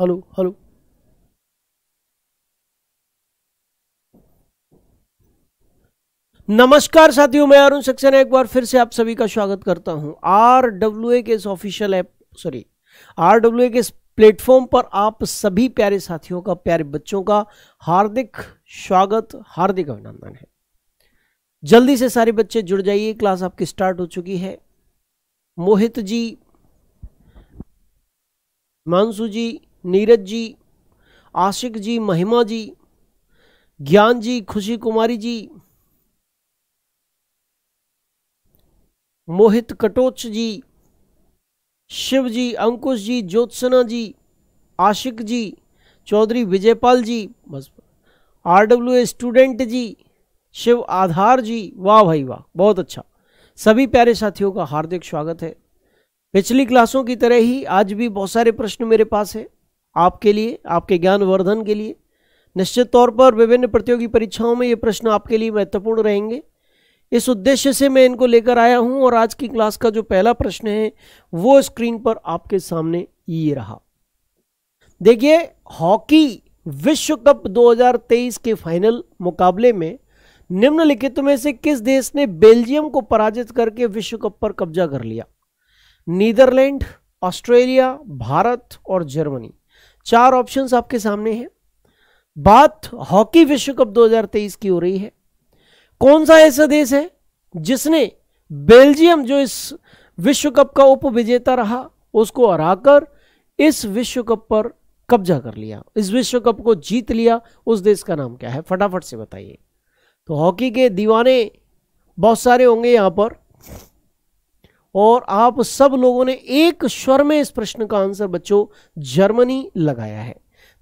hello hello नमस्कार साथियों मैं अरुण सक्सेना एक बार फिर से आप सभी का स्वागत करता हूं आर डब्ल्यू ए के official app sorry R W A के इस प्लेटफॉर्म पर आप सभी प्यारे साथियों का प्यारे बच्चों का हार्दिक स्वागत हार्दिक अभिनंदन है जल्दी से सारे बच्चे जुड़ जाइए क्लास आपकी स्टार्ट हो चुकी है मोहित जी मानसू जी नीरज जी आशिक जी महिमा जी ज्ञान जी खुशी कुमारी जी मोहित कटोच जी शिव जी अंकुश जी ज्योत्सना जी आशिक जी चौधरी विजयपाल जी बस R W student ji Shiv Adhar ji वाह भाई वाह बहुत अच्छा सभी प्यारे साथियों का हार्दिक स्वागत है पिछली क्लासों की तरह ही आज भी बहुत सारे प्रश्न मेरे पास है आपके लिए आपके ज्ञानवर्धन के लिए निश्चित तौर पर विभिन्न प्रतियोगी परीक्षाओं में ये प्रश्न आपके लिए महत्वपूर्ण रहेंगे इस उद्देश्य से मैं इनको लेकर आया हूँ और आज की क्लास का जो पहला प्रश्न है वो स्क्रीन पर आपके सामने ये रहा देखिए हॉकी विश्व कप 2023 के फाइनल मुकाबले में निम्नलिखित में से किस देश ने बेल्जियम को पराजित करके विश्व कप पर कब्जा कर लिया नीदरलैंड ऑस्ट्रेलिया भारत और जर्मनी चार ऑप्शंस आपके सामने हैं बात हॉकी विश्व कप 2023 की हो रही है कौन सा ऐसा देश है जिसने बेल्जियम जो इस विश्व कप का उप विजेता रहा उसको हराकर इस विश्व कप पर कब्जा कर लिया इस विश्व कप को जीत लिया उस देश का नाम क्या है फटाफट से बताइए तो हॉकी के दीवाने बहुत सारे होंगे यहां पर और आप सब लोगों ने एक स्वर में इस प्रश्न का आंसर बच्चों जर्मनी लगाया है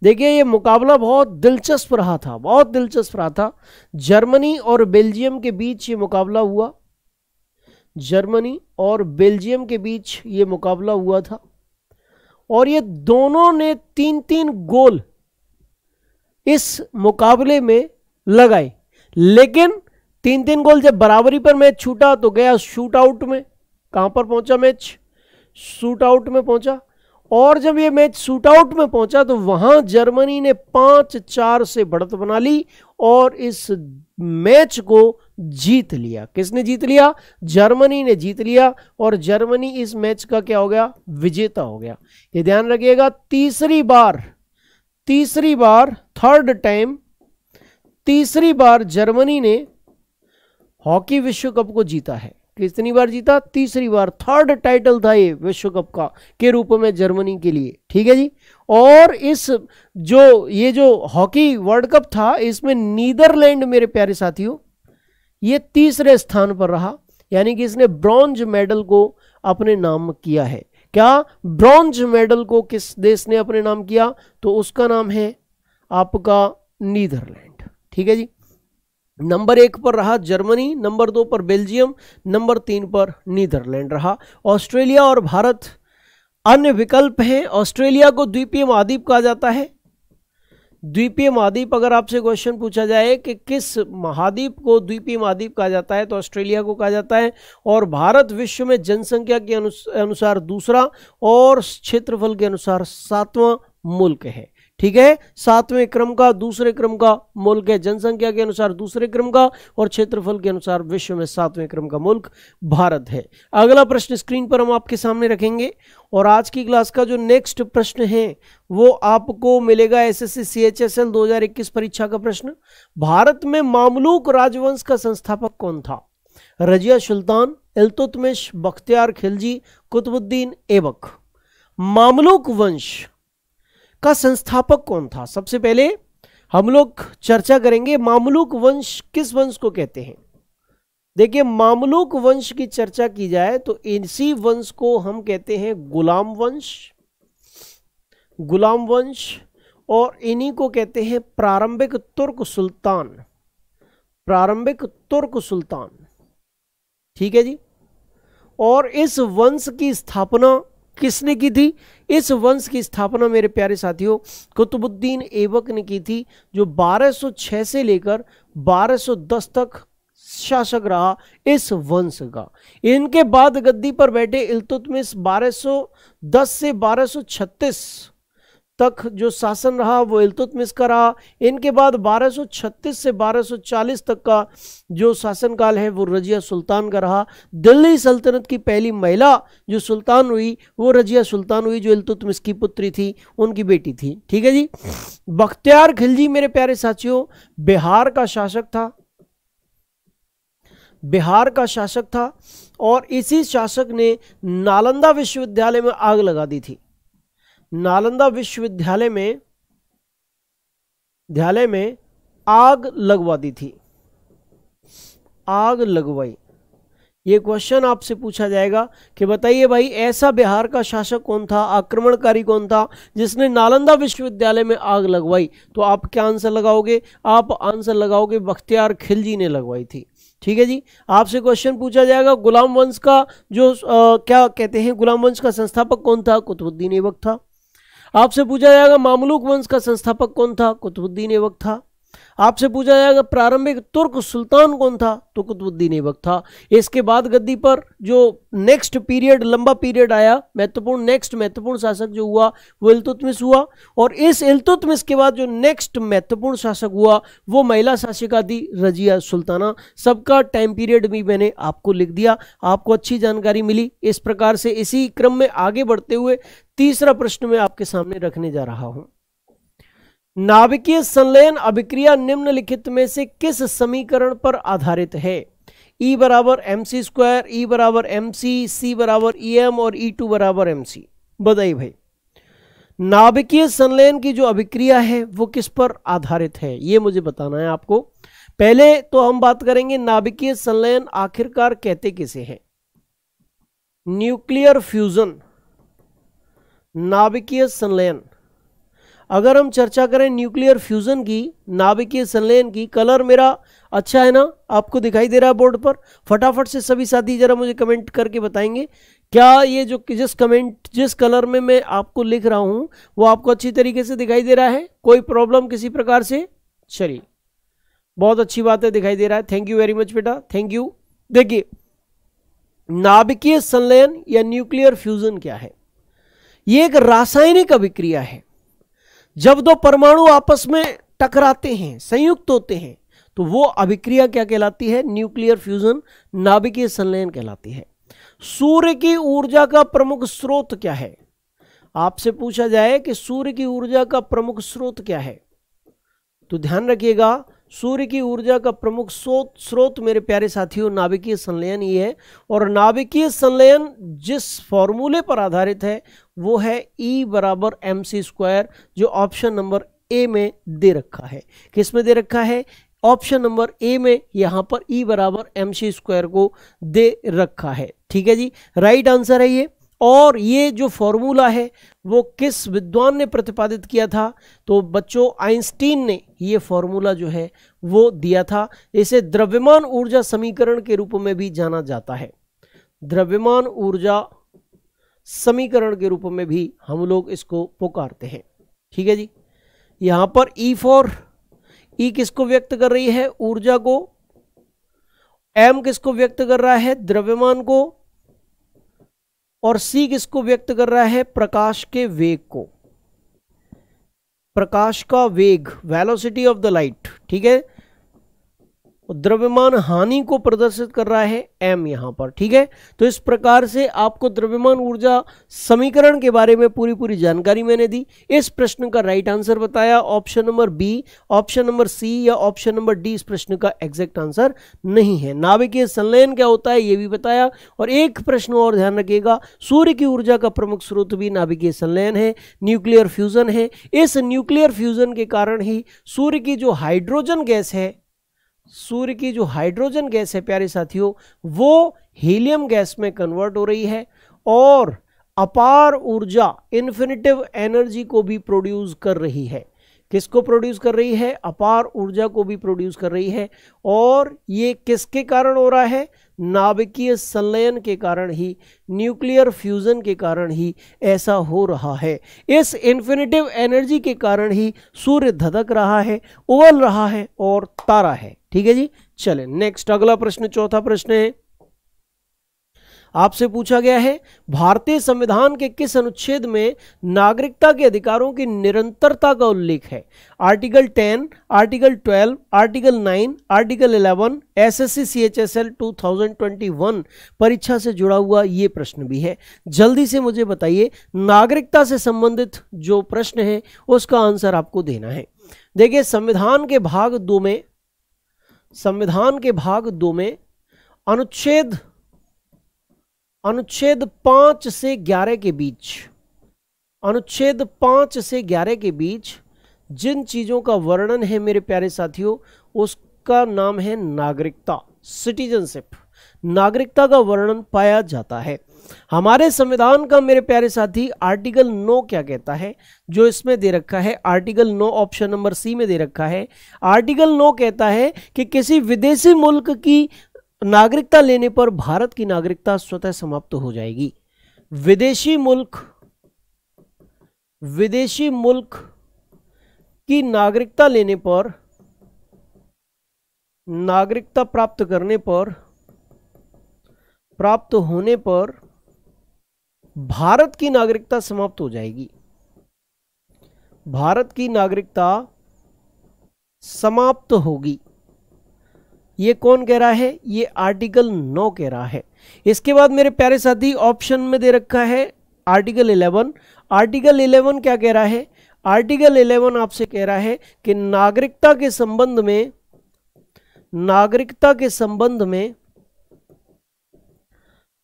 देखिए ये मुकाबला बहुत दिलचस्प रहा था बहुत दिलचस्प रहा था जर्मनी और बेल्जियम के बीच ये मुकाबला हुआ जर्मनी और बेल्जियम के बीच ये मुकाबला हुआ था और ये दोनों ने तीन तीन गोल इस मुकाबले में लगाए लेकिन तीन तीन गोल जब बराबरी पर मैच छूटा तो गया शूट आउट में कहां पर पहुंचा मैच शूट आउट में पहुंचा और जब ये मैच शूट आउट में पहुंचा तो वहां जर्मनी ने पांच चार से बढ़त बना ली और इस मैच को जीत लिया किसने जीत लिया जर्मनी ने जीत लिया और जर्मनी इस मैच का क्या हो गया विजेता हो गया ये ध्यान रखिएगा तीसरी बार तीसरी बार थर्ड टाइम तीसरी बार जर्मनी ने हॉकी विश्व कप को जीता है कितनी बार जीता तीसरी बार थर्ड टाइटल था ये विश्व कप का के रूप में जर्मनी के लिए ठीक है जी और इस जो ये जो हॉकी वर्ल्ड कप था इसमें नीदरलैंड मेरे प्यारे साथियों ये तीसरे स्थान पर रहा यानी कि इसने ब्रॉन्ज मेडल को अपने नाम किया है क्या ब्रॉन्ज मेडल को किस देश ने अपने नाम किया तो उसका नाम है आपका नीदरलैंड ठीक है जी नंबर एक पर रहा जर्मनी नंबर दो पर बेल्जियम नंबर तीन पर नीदरलैंड रहा ऑस्ट्रेलिया और भारत अन्य विकल्प हैं ऑस्ट्रेलिया को द्वीपीय महाद्वीप कहा जाता है द्वीपीय महाद्वीप अगर आपसे क्वेश्चन पूछा जाए कि किस महाद्वीप को द्वीपीय महाद्वीप कहा जाता है तो ऑस्ट्रेलिया को कहा जाता है और भारत विश्व में जनसंख्या के अनुसार दूसरा और क्षेत्रफल के अनुसार सातवां मुल्क है ठीक है सातवें क्रम का दूसरे क्रम का मुल्क है जनसंख्या के अनुसार दूसरे क्रम का और क्षेत्रफल के अनुसार विश्व में सातवें क्रम का मुल्क भारत है अगला प्रश्न स्क्रीन पर हम आपके सामने रखेंगे और आज की क्लास का जो नेक्स्ट प्रश्न है वो आपको मिलेगा एसएससी सीएचएसएल 2021 परीक्षा का प्रश्न भारत में मामलूक राजवंश का संस्थापक कौन था रजिया सुल्तान इलतुतमिश बख्तियार खिलजी कुतुबुद्दीन एबक मामलूक वंश का संस्थापक कौन था सबसे पहले हम लोग चर्चा करेंगे मामलुक वंश किस वंश को कहते हैं देखिए मामलुक वंश की चर्चा की जाए तो इसी वंश को हम कहते हैं गुलाम वंश गुलाम वंश और इन्हीं को कहते हैं प्रारंभिक तुर्क सुल्तान प्रारंभिक तुर्क सुल्तान ठीक है जी और इस वंश की स्थापना किसने की थी इस वंश की स्थापना मेरे प्यारे साथियों कुतुबुद्दीन ऐबक ने की थी जो 1206 से लेकर 1210 तक शासक रहा इस वंश का इनके बाद गद्दी पर बैठे इल्तुतमिश 1210 से 1236 तक जो शासन रहा वो इल्तुतमिस का रहा इनके बाद 1236 से 1240 तक का जो शासनकाल है वो रजिया सुल्तान का रहा दिल्ली सल्तनत की पहली महिला जो सुल्तान हुई वो रजिया सुल्तान हुई जो इल्तुतमिस की पुत्री थी उनकी बेटी थी ठीक है जी बख्तियार खिलजी मेरे प्यारे साथियों बिहार का शासक था बिहार का शासक था और इसी शासक ने नालंदा विश्वविद्यालय में आग लगा दी थी नालंदा विश्वविद्यालय में विद्यालय में आग लगवा दी थी आग लगवाई ये क्वेश्चन आपसे पूछा जाएगा कि बताइए भाई ऐसा बिहार का शासक कौन था आक्रमणकारी कौन था जिसने नालंदा विश्वविद्यालय में आग लगवाई तो आप क्या आंसर लगाओगे आप आंसर लगाओगे बख्तियार खिलजी ने लगवाई थी ठीक है जी आपसे क्वेश्चन पूछा जाएगा गुलाम वंश का जो आ, क्या कहते हैं गुलाम वंश का संस्थापक कौन था कुतुबुद्दीन ऐबक था आपसे पूछा जाएगा मामलूक वंश का संस्थापक कौन था कुतुबुद्दीन एवक था आपसे पूछा जाएगा प्रारंभिक तुर्क सुल्तान कौन था तो कुतुबुद्दीन ऐबक था इसके बाद गद्दी पर जो नेक्स्ट पीरियड लंबा पीरियड आया महत्वपूर्ण नेक्स्ट महत्वपूर्ण शासक जो हुआ वो इल्तुतमिस हुआ और इस इल्तुतमिस के बाद जो नेक्स्ट महत्वपूर्ण शासक हुआ वो महिला शासिका थी रजिया सुल्ताना सबका टाइम पीरियड भी मैंने आपको लिख दिया आपको अच्छी जानकारी मिली इस प्रकार से इसी क्रम में आगे बढ़ते हुए तीसरा प्रश्न मैं आपके सामने रखने जा रहा हूँ नाभिकीय संलयन अभिक्रिया निम्नलिखित में से किस समीकरण पर आधारित है ई e बराबर एम सी स्क्वायर ई बराबर एम सी सी बराबर ई e एम और ई e टू बराबर एम सी बताइए भाई नाभिकीय संलयन की जो अभिक्रिया है वो किस पर आधारित है ये मुझे बताना है आपको पहले तो हम बात करेंगे नाभिकीय संलयन आखिरकार कहते किसे हैं न्यूक्लियर फ्यूजन नाभिकीय संलयन अगर हम चर्चा करें न्यूक्लियर फ्यूज़न की नाभिकीय संलयन की कलर मेरा अच्छा है ना आपको दिखाई दे रहा है बोर्ड पर फटाफट से सभी साथी ज़रा मुझे कमेंट करके बताएंगे क्या ये जो जिस कमेंट जिस कलर में मैं आपको लिख रहा हूं वो आपको अच्छी तरीके से दिखाई दे रहा है कोई प्रॉब्लम किसी प्रकार से चलिए बहुत अच्छी बात है दिखाई दे रहा है थैंक यू वेरी मच बेटा थैंक यू देखिए नाभिकीय संलयन या न्यूक्लियर फ्यूज़न क्या है ये एक रासायनिक अभिक्रिया है जब दो परमाणु आपस में टकराते हैं संयुक्त होते हैं तो वो अभिक्रिया क्या कहलाती है न्यूक्लियर फ्यूजन नाभिकीय संलयन कहलाती है सूर्य की ऊर्जा का प्रमुख स्रोत क्या है आपसे पूछा जाए कि सूर्य की ऊर्जा का प्रमुख स्रोत क्या है तो ध्यान रखिएगा सूर्य की ऊर्जा का प्रमुख स्रोत स्रोत मेरे प्यारे साथियों नाभिकीय संलयन ही है और नाभिकीय संलयन जिस फॉर्मूले पर आधारित है वो है ई e बराबर एम सी स्क्वायर जो ऑप्शन नंबर ए में दे रखा है किस में दे रखा है ऑप्शन नंबर ए में यहाँ पर ई e बराबर एम सी स्क्वायर को दे रखा है ठीक है जी राइट आंसर है ये और ये जो फॉर्मूला है वो किस विद्वान ने प्रतिपादित किया था तो बच्चों आइंस्टीन ने ये फॉर्मूला जो है वो दिया था इसे द्रव्यमान ऊर्जा समीकरण के रूप में भी जाना जाता है द्रव्यमान ऊर्जा समीकरण के रूप में भी हम लोग इसको पुकारते हैं ठीक है जी यहां पर ई फॉर ई किसको व्यक्त कर रही है ऊर्जा को एम किसको व्यक्त कर रहा है द्रव्यमान को और सी किसको व्यक्त कर रहा है प्रकाश के वेग को प्रकाश का वेग वेलोसिटी ऑफ द लाइट ठीक है द्रव्यमान हानि को प्रदर्शित कर रहा है एम यहां पर ठीक है तो इस प्रकार से आपको द्रव्यमान ऊर्जा समीकरण के बारे में पूरी पूरी जानकारी मैंने दी इस प्रश्न का राइट आंसर बताया option number B option number C या ऑप्शन नंबर डी इस प्रश्न का एग्जैक्ट आंसर नहीं है नाविकीय संलयन क्या होता है ये भी बताया और एक प्रश्न और ध्यान रखिएगा सूर्य की ऊर्जा का प्रमुख स्रोत भी नाविकीय संलयन है न्यूक्लियर फ्यूजन है इस न्यूक्लियर फ्यूजन के कारण ही सूर्य की जो हाइड्रोजन गैस है सूर्य की जो हाइड्रोजन गैस है प्यारे साथियों वो हीलियम गैस में कन्वर्ट हो रही है और अपार ऊर्जा इन्फिनिटिव एनर्जी को भी प्रोड्यूस कर रही है किसको प्रोड्यूस कर रही है अपार ऊर्जा को भी प्रोड्यूस कर रही है और ये किसके कारण हो रहा है नाभिकीय संलयन के कारण ही न्यूक्लियर फ्यूज़न के कारण ही ऐसा हो रहा है इस इन्फिनिटिव एनर्जी के कारण ही सूर्य धधक रहा है उबल रहा है और तारा है ठीक है जी चले नेक्स्ट अगला प्रश्न चौथा प्रश्न है आपसे पूछा गया है भारतीय संविधान के किस अनुच्छेद में नागरिकता के अधिकारों की निरंतरता का उल्लेख है article 10, article 12, article 9, article 11, SSC CHSL 2021 परीक्षा से जुड़ा हुआ ये प्रश्न भी है जल्दी से मुझे बताइए नागरिकता से संबंधित जो प्रश्न है उसका आंसर आपको देना है देखिए संविधान के भाग दो में संविधान के भाग दो में अनुच्छेद अनुच्छेद पांच से ग्यारह के बीच अनुच्छेद पांच से ग्यारह के बीच जिन चीज़ों का वर्णन है मेरे प्यारे साथियों उसका नाम है नागरिकता सिटीजनशिप नागरिकता का वर्णन पाया जाता है हमारे संविधान का मेरे प्यारे साथी आर्टिकल नो क्या कहता है जो इसमें दे रखा है article no option number C में दे रखा है आर्टिकल नो कहता है कि किसी विदेशी मुल्क की नागरिकता लेने पर भारत की नागरिकता स्वतः समाप्त हो जाएगी विदेशी मुल्क विदेशी मुल्क की नागरिकता लेने पर नागरिकता प्राप्त करने पर प्राप्त होने पर भारत की नागरिकता समाप्त हो जाएगी भारत की नागरिकता समाप्त होगी ये कौन कह रहा है ये आर्टिकल नौ कह रहा है इसके बाद मेरे प्यारे साथी ऑप्शन में दे रखा है आर्टिकल इलेवन आर्टिकल इलेवन क्या कह रहा है आर्टिकल इलेवन आपसे कह रहा है कि नागरिकता के संबंध में नागरिकता के संबंध में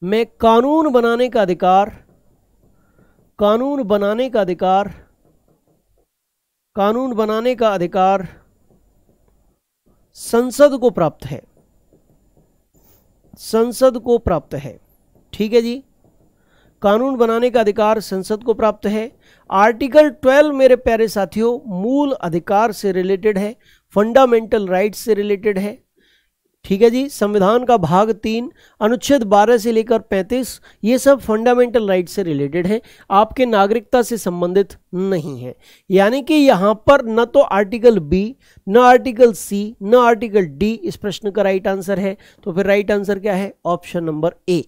में कानून बनाने का अधिकार कानून बनाने का अधिकार कानून बनाने का अधिकार संसद को प्राप्त है संसद को प्राप्त है ठीक है जी कानून बनाने का अधिकार संसद को प्राप्त है आर्टिकल 12 मेरे प्यारे साथियों मूल अधिकार से रिलेटेड है फंडामेंटल राइट से रिलेटेड है ठीक है जी संविधान का भाग तीन अनुच्छेद 12 से लेकर 35 ये सब फंडामेंटल राइट से रिलेटेड है आपके नागरिकता से संबंधित नहीं है यानी कि यहाँ पर न तो आर्टिकल बी न आर्टिकल सी न आर्टिकल डी इस प्रश्न का राइट आंसर है तो फिर राइट आंसर क्या है ऑप्शन नंबर ए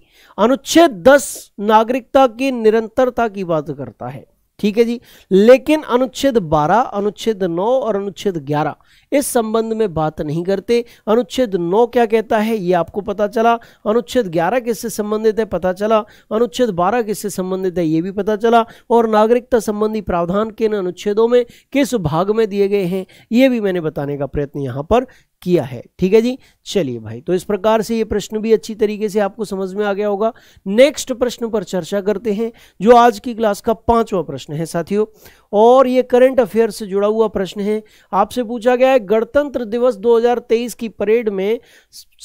अनुच्छेद 10 नागरिकता की निरंतरता की बात करता है ठीक है जी लेकिन अनुच्छेद 12, अनुच्छेद 9 और अनुच्छेद 11 इस संबंध में बात नहीं करते अनुच्छेद 9 क्या कहता है ये आपको पता चला अनुच्छेद 11 किससे संबंधित है पता चला अनुच्छेद 12 किससे संबंधित है ये भी पता चला और नागरिकता संबंधी प्रावधान किन अनुच्छेदों में किस भाग में दिए गए हैं ये भी मैंने बताने का प्रयत्न यहाँ पर किया है ठीक है जी चलिए भाई तो इस प्रकार से ये प्रश्न भी अच्छी तरीके से आपको समझ में आ गया होगा नेक्स्ट प्रश्न पर चर्चा करते हैं जो आज की क्लास का पांचवा प्रश्न है साथियों और ये करंट अफेयर से जुड़ा हुआ प्रश्न है आपसे पूछा गया है गणतंत्र दिवस 2023 की परेड में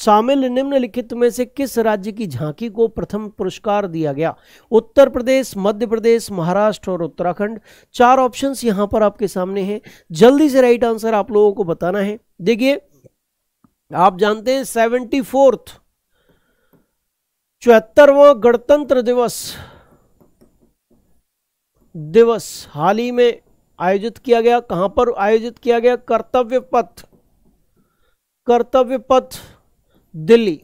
शामिल निम्नलिखित में से किस राज्य की झांकी को प्रथम पुरस्कार दिया गया उत्तर प्रदेश मध्य प्रदेश महाराष्ट्र और उत्तराखंड चार ऑप्शन यहां पर आपके सामने हैं जल्दी से राइट आंसर आप लोगों को बताना है देखिए आप जानते हैं सेवेंटी फोर्थ चौहत्तरवा गणतंत्र दिवस दिवस हाल ही में आयोजित किया गया कहां पर आयोजित किया गया कर्तव्य पथ कर्तव्य पथ दिल्ली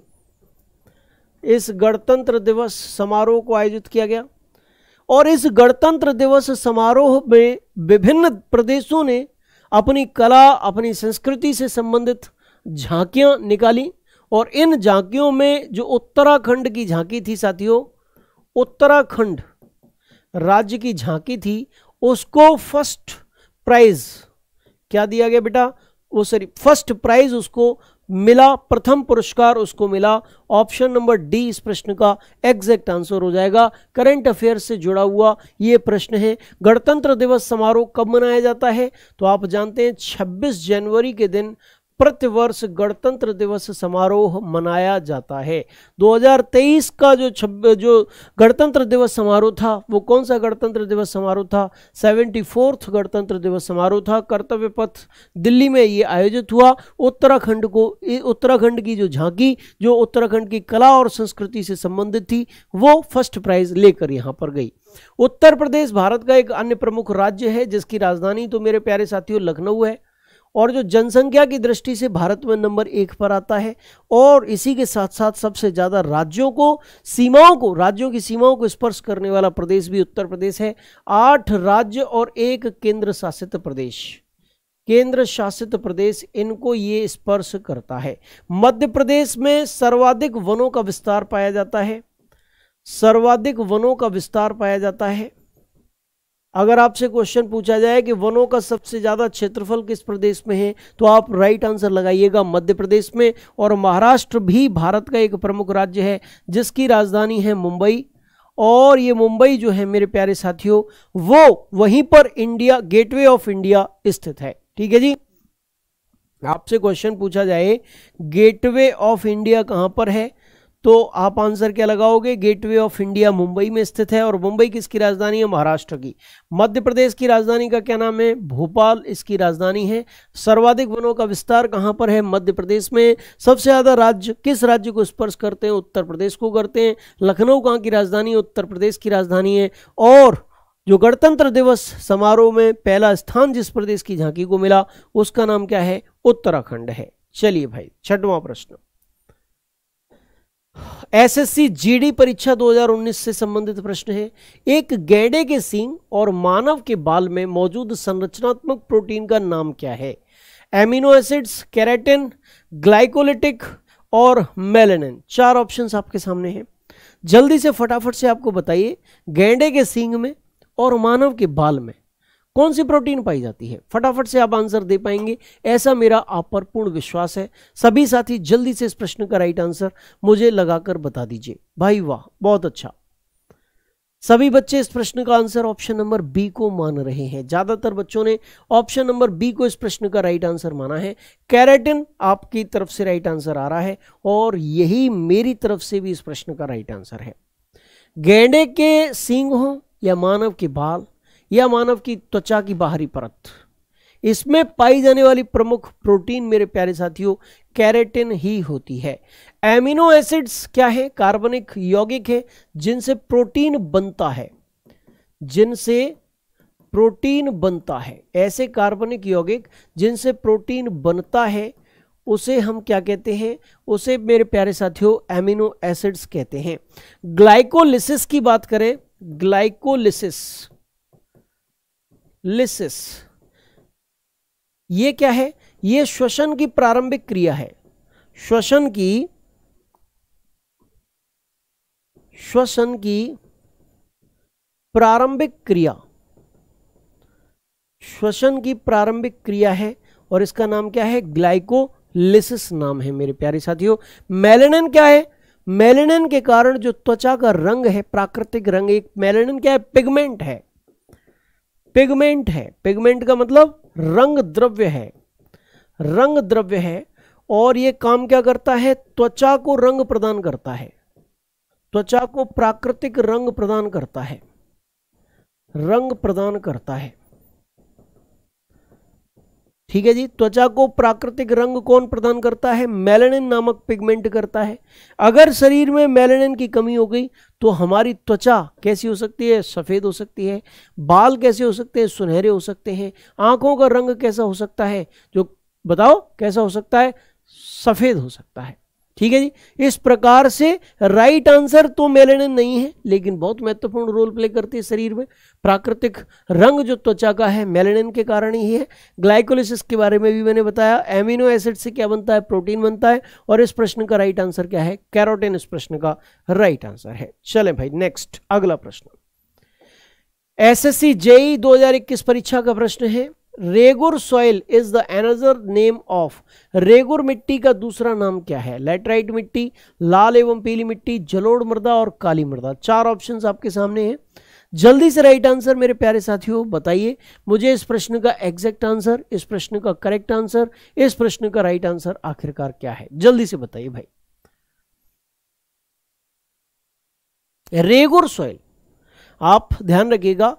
इस गणतंत्र दिवस समारोह को आयोजित किया गया और इस गणतंत्र दिवस समारोह में विभिन्न प्रदेशों ने अपनी कला अपनी संस्कृति से संबंधित झांकियां निकाली और इन झांकियों में जो उत्तराखंड की झांकी थी साथियों उत्तराखंड राज्य की झांकी थी उसको फर्स्ट प्राइज क्या दिया गया बेटा वो सॉरी फर्स्ट प्राइज उसको मिला प्रथम पुरस्कार उसको मिला ऑप्शन नंबर डी इस प्रश्न का एग्जैक्ट आंसर हो जाएगा करंट अफेयर से जुड़ा हुआ ये प्रश्न है गणतंत्र दिवस समारोह कब मनाया जाता है तो आप जानते हैं 26 जनवरी के दिन प्रतिवर्ष गणतंत्र दिवस समारोह मनाया जाता है 2023 का जो छब जो गणतंत्र दिवस समारोह था वो कौन सा गणतंत्र दिवस समारोह था सेवेंटी फोर्थ गणतंत्र दिवस समारोह था कर्तव्य पथ दिल्ली में ये आयोजित हुआ उत्तराखंड को उत्तराखंड की जो झांकी जो उत्तराखंड की कला और संस्कृति से संबंधित थी वो फर्स्ट प्राइज लेकर यहाँ पर गई उत्तर प्रदेश भारत का एक अन्य प्रमुख राज्य है जिसकी राजधानी तो मेरे प्यारे साथियों लखनऊ है और जो जनसंख्या की दृष्टि से भारत में नंबर एक पर आता है और इसी के साथ साथ सबसे ज़्यादा राज्यों को सीमाओं को राज्यों की सीमाओं को स्पर्श करने वाला प्रदेश भी उत्तर प्रदेश है आठ राज्य और एक केंद्र शासित प्रदेश केंद्र शासित प्रदेश इनको ये स्पर्श करता है मध्य प्रदेश में सर्वाधिक वनों का विस्तार पाया जाता है सर्वाधिक वनों का विस्तार पाया जाता है अगर आपसे क्वेश्चन पूछा जाए कि वनों का सबसे ज़्यादा क्षेत्रफल किस प्रदेश में है तो आप राइट आंसर लगाइएगा मध्य प्रदेश में और महाराष्ट्र भी भारत का एक प्रमुख राज्य है जिसकी राजधानी है मुंबई और ये मुंबई जो है मेरे प्यारे साथियों वो वहीं पर इंडिया गेटवे ऑफ इंडिया स्थित है ठीक है जी आपसे क्वेश्चन पूछा जाए गेटवे ऑफ इंडिया कहाँ पर है तो आप आंसर क्या लगाओगे गेटवे ऑफ इंडिया मुंबई में स्थित है और मुंबई किसकी राजधानी है महाराष्ट्र की मध्य प्रदेश की राजधानी का क्या नाम है भोपाल इसकी राजधानी है सर्वाधिक वनों का विस्तार कहां पर है मध्य प्रदेश में सबसे ज़्यादा राज्य किस राज्य को स्पर्श करते हैं उत्तर प्रदेश को करते हैं लखनऊ कहाँ की राजधानी उत्तर प्रदेश की राजधानी है और जो गणतंत्र दिवस समारोह में पहला स्थान जिस प्रदेश की झांकी को मिला उसका नाम क्या है उत्तराखंड है चलिए भाई छठवां प्रश्न एसएससी जीडी परीक्षा 2019 से संबंधित प्रश्न है एक गैंडे के सींग और मानव के बाल में मौजूद संरचनात्मक प्रोटीन का नाम क्या है एमिनो एसिड्स कैरेटिन ग्लाइकोलिटिक और मेलेनिन चार ऑप्शंस आपके सामने हैं जल्दी से फटाफट से आपको बताइए गैंडे के सींग में और मानव के बाल में कौन सी प्रोटीन पाई जाती है फटाफट से आप आंसर दे पाएंगे ऐसा मेरा आप पर पूर्ण विश्वास है सभी साथी जल्दी से इस प्रश्न का राइट आंसर मुझे लगाकर बता दीजिए भाई वाह बहुत अच्छा सभी बच्चे इस प्रश्न का आंसर ऑप्शन नंबर बी को मान रहे हैं ज्यादातर बच्चों ने ऑप्शन नंबर बी को इस प्रश्न का राइट आंसर माना है कैरेटिन आपकी तरफ से राइट आंसर आ रहा है और यही मेरी तरफ से भी इस प्रश्न का राइट आंसर है गेंडे के सिंग हो या मानव के बाल या मानव की त्वचा की बाहरी परत इसमें पाई जाने वाली प्रमुख प्रोटीन मेरे प्यारे साथियों कैरेटिन ही होती है एमिनो एसिड्स क्या है कार्बनिक यौगिक है जिनसे प्रोटीन बनता है जिनसे प्रोटीन बनता है ऐसे कार्बनिक यौगिक जिनसे प्रोटीन बनता है उसे हम क्या कहते हैं उसे मेरे प्यारे साथियों एमिनो एसिड्स कहते हैं ग्लाइकोलिसिस की बात करें ग्लाइकोलिसिस लिसिस ये क्या है ये श्वसन की प्रारंभिक क्रिया है श्वसन की श्वसन की प्रारंभिक क्रिया श्वसन की प्रारंभिक क्रिया है और इसका नाम क्या है ग्लाइकोलिसिस नाम है मेरे प्यारे साथियों मेलेनिन क्या है मेलेनिन के कारण जो त्वचा का रंग है प्राकृतिक रंग एक मेलेनिन क्या है पिगमेंट है पिगमेंट है पिगमेंट का मतलब रंग द्रव्य है रंग द्रव्य है और ये काम क्या करता है त्वचा को रंग प्रदान करता है त्वचा को प्राकृतिक रंग प्रदान करता है रंग प्रदान करता है ठीक है जी त्वचा को प्राकृतिक रंग कौन प्रदान करता है मेलेनिन नामक पिगमेंट करता है अगर शरीर में मेलेनिन की कमी हो गई तो हमारी त्वचा कैसी हो सकती है सफ़ेद हो सकती है बाल कैसे हो सकते हैं सुनहरे हो सकते हैं आंखों का रंग कैसा हो सकता है जो बताओ कैसा हो सकता है सफ़ेद हो सकता है ठीक है जी इस प्रकार से राइट आंसर तो मेलेन नहीं है लेकिन बहुत महत्वपूर्ण रोल प्ले करती है शरीर में प्राकृतिक रंग जो त्वचा का है मेलेनिन के कारण ही है ग्लाइकोलिसिस के बारे में भी मैंने बताया एमिनो एसिड से क्या बनता है प्रोटीन बनता है और इस प्रश्न का राइट आंसर क्या है कैरोटेन इस प्रश्न का राइट आंसर है चले भाई नेक्स्ट अगला प्रश्न सी जेई 2021 परीक्षा का प्रश्न है regur soil is the another name of regur मिट्टी का दूसरा नाम क्या है लेटराइट मिट्टी लाल एवं पीली मिट्टी जलोड़ मृदा और काली मृदा चार ऑप्शन आपके सामने हैं जल्दी से राइट आंसर मेरे प्यारे साथियों बताइए मुझे इस प्रश्न का एग्जैक्ट आंसर इस प्रश्न का करेक्ट आंसर इस प्रश्न का राइट आंसर आखिरकार क्या है जल्दी से बताइए भाई रेगुर सॉइल आप ध्यान रखिएगा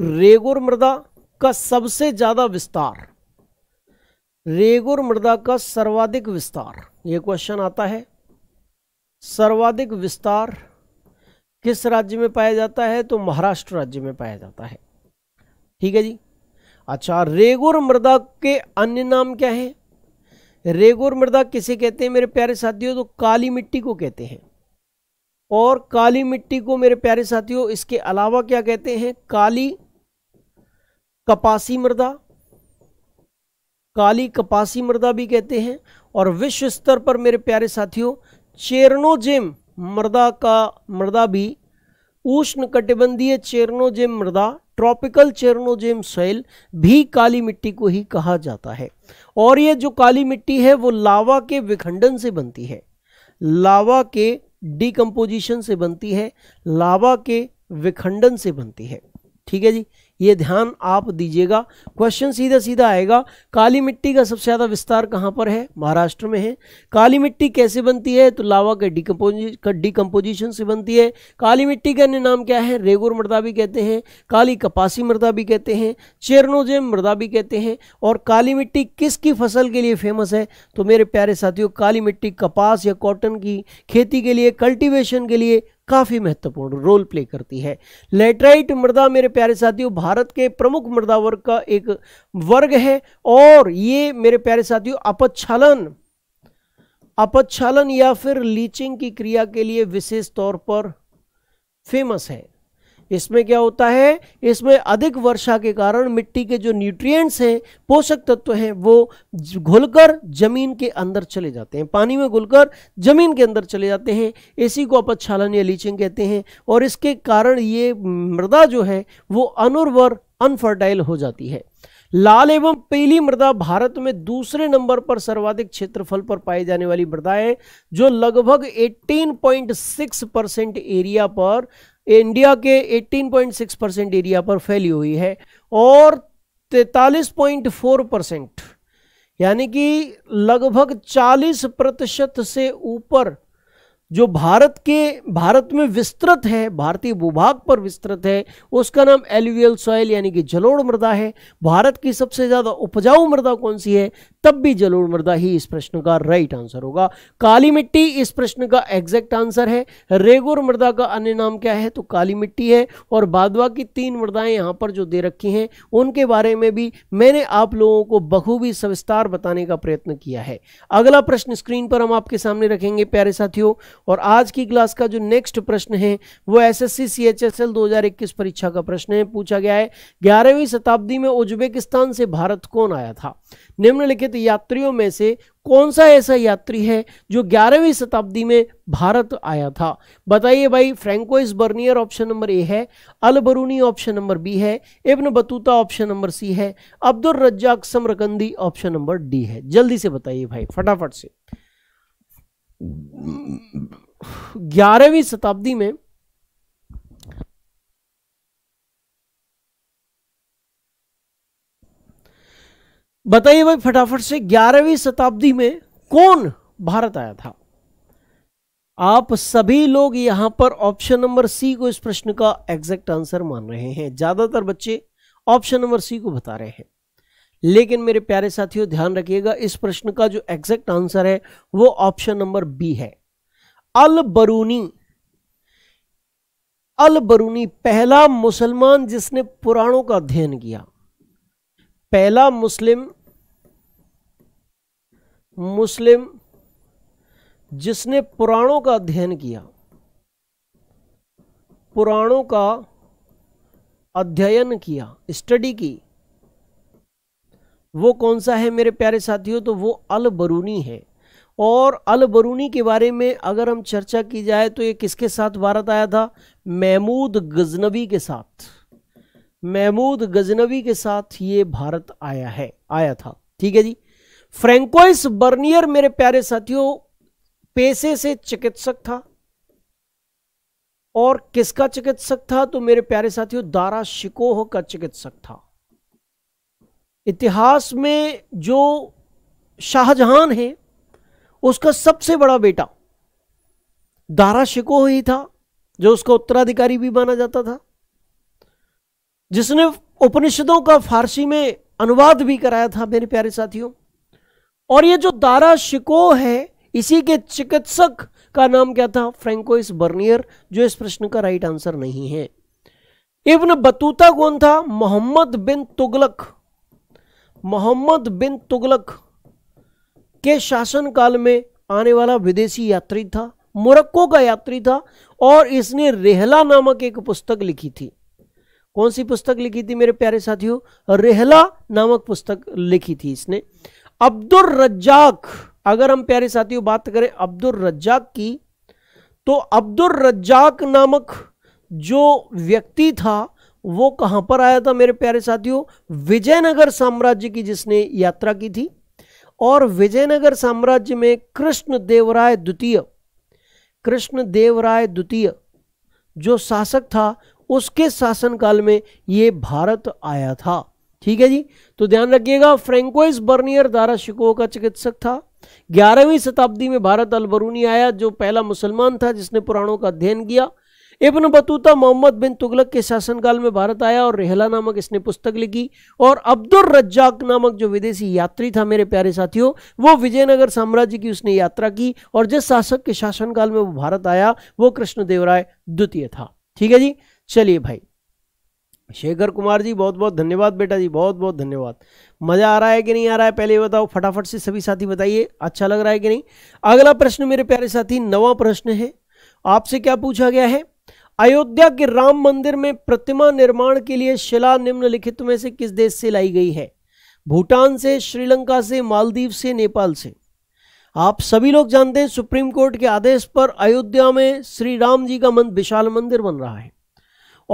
रेगुर मृदा का सबसे ज़्यादा विस्तार रेगुर मृदा का सर्वाधिक विस्तार ये क्वेश्चन आता है सर्वाधिक विस्तार किस राज्य में पाया जाता है तो महाराष्ट्र राज्य में पाया जाता है ठीक है जी अच्छा रेगुर मृदा के अन्य नाम क्या हैं रेगुर मृदा किसे कहते हैं मेरे प्यारे साथियों तो काली मिट्टी को कहते हैं और काली मिट्टी को मेरे प्यारे साथियों इसके अलावा क्या कहते हैं काली कपासी मृदा काली कपासी मृदा भी कहते हैं और विश्व स्तर पर मेरे प्यारे साथियों चेरनोजेम मृदा का मृदा भी उष्ण कटिबंधीय चेरनोजेम मृदा ट्रॉपिकल चेरनोजेम सोइल भी काली मिट्टी को ही कहा जाता है और ये जो काली मिट्टी है वो लावा के विखंडन से बनती है लावा के डिकम्पोजिशन से बनती है लावा के विखंडन से बनती है ठीक है जी ये ध्यान आप दीजिएगा क्वेश्चन सीधा सीधा आएगा काली मिट्टी का सबसे ज़्यादा विस्तार कहाँ पर है महाराष्ट्र में है काली मिट्टी कैसे बनती है तो लावा के डिकम्पोजिशन से बनती है काली मिट्टी के अन्य नाम क्या है रेगोर मृदा भी कहते हैं काली कपासी मृदा भी कहते हैं चेरनोजेम मृदा भी कहते हैं और काली मिट्टी किसकी फसल के लिए फेमस है तो मेरे प्यारे साथियों काली मिट्टी कपास या कॉटन की खेती के लिए कल्टिवेशन के लिए काफ़ी महत्वपूर्ण रोल प्ले करती है लेटराइट मृदा मेरे प्यारे साथियों भारत के प्रमुख मृदा वर्ग का एक वर्ग है और ये मेरे प्यारे साथियों अपच्छालन अपच्छालन या फिर लीचिंग की क्रिया के लिए विशेष तौर पर फेमस है इसमें क्या होता है इसमें अधिक वर्षा के कारण मिट्टी के जो न्यूट्रिएंट्स हैं पोषक तत्व हैं वो घुलकर जमीन के अंदर चले जाते हैं पानी में घुलकर जमीन के अंदर चले जाते हैं इसी को अपच्छालन या लीचिंग कहते हैं और इसके कारण ये मृदा जो है वो अनुर्वर अनफर्टाइल हो जाती है लाल एवं पीली मृदा भारत में दूसरे नंबर पर सर्वाधिक क्षेत्रफल पर पाई जाने वाली मृदा है जो लगभग 18.6 परसेंट एरिया पर इंडिया के 18.6 परसेंट एरिया पर फैली हुई है और 43.4 परसेंट यानी कि लगभग 40 प्रतिशत से ऊपर जो भारत के भारत में विस्तृत है भारतीय भूभाग पर विस्तृत है उसका नाम एल्यूवियल सॉइल यानी कि जलोड़ मृदा है भारत की सबसे ज़्यादा उपजाऊ मृदा कौन सी है तब भी जलोड़ मृदा ही इस प्रश्न का राइट आंसर होगा काली मिट्टी इस प्रश्न का एग्जैक्ट आंसर है रेगुर मृदा का अन्य नाम क्या है तो काली मिट्टी है और बादवा की तीन मृदाएं यहाँ पर जो दे रखी हैं उनके बारे में भी मैंने आप लोगों को बखूबी सविस्तार बताने का प्रयत्न किया है अगला प्रश्न स्क्रीन पर हम आपके सामने रखेंगे प्यारे साथियों और आज की क्लास का जो नेक्स्ट प्रश्न है वो S S C C H S L दो हजार इक्कीस परीक्षा का प्रश्न है पूछा गया है ग्यारहवीं शताब्दी में उज्बेकिस्तान से भारत कौन आया था निम्नलिखित यात्रियों में से कौन सा ऐसा यात्री है जो ग्यारहवीं शताब्दी में भारत आया था बताइए भाई Francois Bernier option number A है Al Biruni option number B है Ibn Battuta option number C है Abdul Razzaq Samarkandi option number D है जल्दी से बताइए भाई फटाफट से ग्यारहवीं शताब्दी में बताइए भाई फटाफट से ग्यारहवीं शताब्दी में कौन भारत आया था आप सभी लोग यहां पर ऑप्शन नंबर सी को इस प्रश्न का एग्जैक्ट आंसर मान रहे हैं ज्यादातर बच्चे ऑप्शन नंबर सी को बता रहे हैं लेकिन मेरे प्यारे साथियों ध्यान रखिएगा इस प्रश्न का जो एग्जैक्ट आंसर है वो ऑप्शन नंबर बी है अल बरूनी अल बरूनी पहला मुसलमान जिसने पुराणों का अध्ययन किया पहला मुस्लिम मुस्लिम जिसने पुराणों का अध्ययन किया पुराणों का अध्ययन किया स्टडी की वो कौन सा है मेरे प्यारे साथियों तो वो अल बरूनी है और अल बरूनी के बारे में अगर हम चर्चा की जाए तो ये किसके साथ भारत आया था महमूद गजनवी के साथ महमूद गजनवी के साथ ये भारत आया है आया था ठीक है जी फ्रेंकोइस बर्नियर मेरे प्यारे साथियों पेशे से चिकित्सक था और किसका चिकित्सक था तो मेरे प्यारे साथियों दारा शिकोह का चिकित्सक था इतिहास में जो शाहजहां है उसका सबसे बड़ा बेटा दारा शिकोह ही था जो उसका उत्तराधिकारी भी माना जाता था जिसने उपनिषदों का फारसी में अनुवाद भी कराया था मेरे प्यारे साथियों और ये जो दारा शिकोह है इसी के चिकित्सक का नाम क्या था फ्रेंकोइस बर्नियर जो इस प्रश्न का राइट आंसर नहीं है इब्न बतूता कौन था मोहम्मद बिन तुगलक मोहम्मद बिन तुगलक के शासनकाल में आने वाला विदेशी यात्री था मोरक्को का यात्री था और इसने रेहला नामक एक पुस्तक लिखी थी कौन सी पुस्तक लिखी थी मेरे प्यारे साथियों रेहला नामक पुस्तक लिखी थी इसने अब्दुल रज्जाक अगर हम प्यारे साथियों बात करें अब्दुल रज्जाक की तो अब्दुल रज्जाक नामक जो व्यक्ति था वो कहां पर आया था मेरे प्यारे साथियों विजयनगर साम्राज्य की जिसने यात्रा की थी और विजयनगर साम्राज्य में कृष्ण देवराय द्वितीय कृष्ण देवराय द्वितीय जो शासक था उसके शासनकाल में ये भारत आया था ठीक है जी तो ध्यान रखिएगा फ्रेंकोइस बर्नियर दारा शिकोह का चिकित्सक था ग्यारहवीं शताब्दी में भारत अलबरूनी आया जो पहला मुसलमान था जिसने पुराणों का अध्ययन किया इब्न बतूता मोहम्मद बिन तुगलक के शासनकाल में भारत आया और रेहला नामक इसने पुस्तक लिखी और अब्दुल रज्जाक नामक जो विदेशी यात्री था मेरे प्यारे साथियों वो विजयनगर साम्राज्य की उसने यात्रा की और जिस शासक के शासनकाल में वो भारत आया वो कृष्णदेव राय द्वितीय था ठीक है जी चलिए भाई शेखर कुमार जी बहुत बहुत धन्यवाद बेटा जी बहुत बहुत धन्यवाद मज़ा आ रहा है कि नहीं आ रहा है पहले ये बताओ फटाफट से सभी साथी बताइए अच्छा लग रहा है कि नहीं अगला प्रश्न मेरे प्यारे साथी नवा प्रश्न है आपसे क्या पूछा गया है अयोध्या के राम मंदिर में प्रतिमा निर्माण के लिए शिला निम्नलिखित में से किस देश से लाई गई है भूटान से श्रीलंका से मालदीव से नेपाल से आप सभी लोग जानते हैं सुप्रीम कोर्ट के आदेश पर अयोध्या में श्री राम जी का मन विशाल मंदिर बन रहा है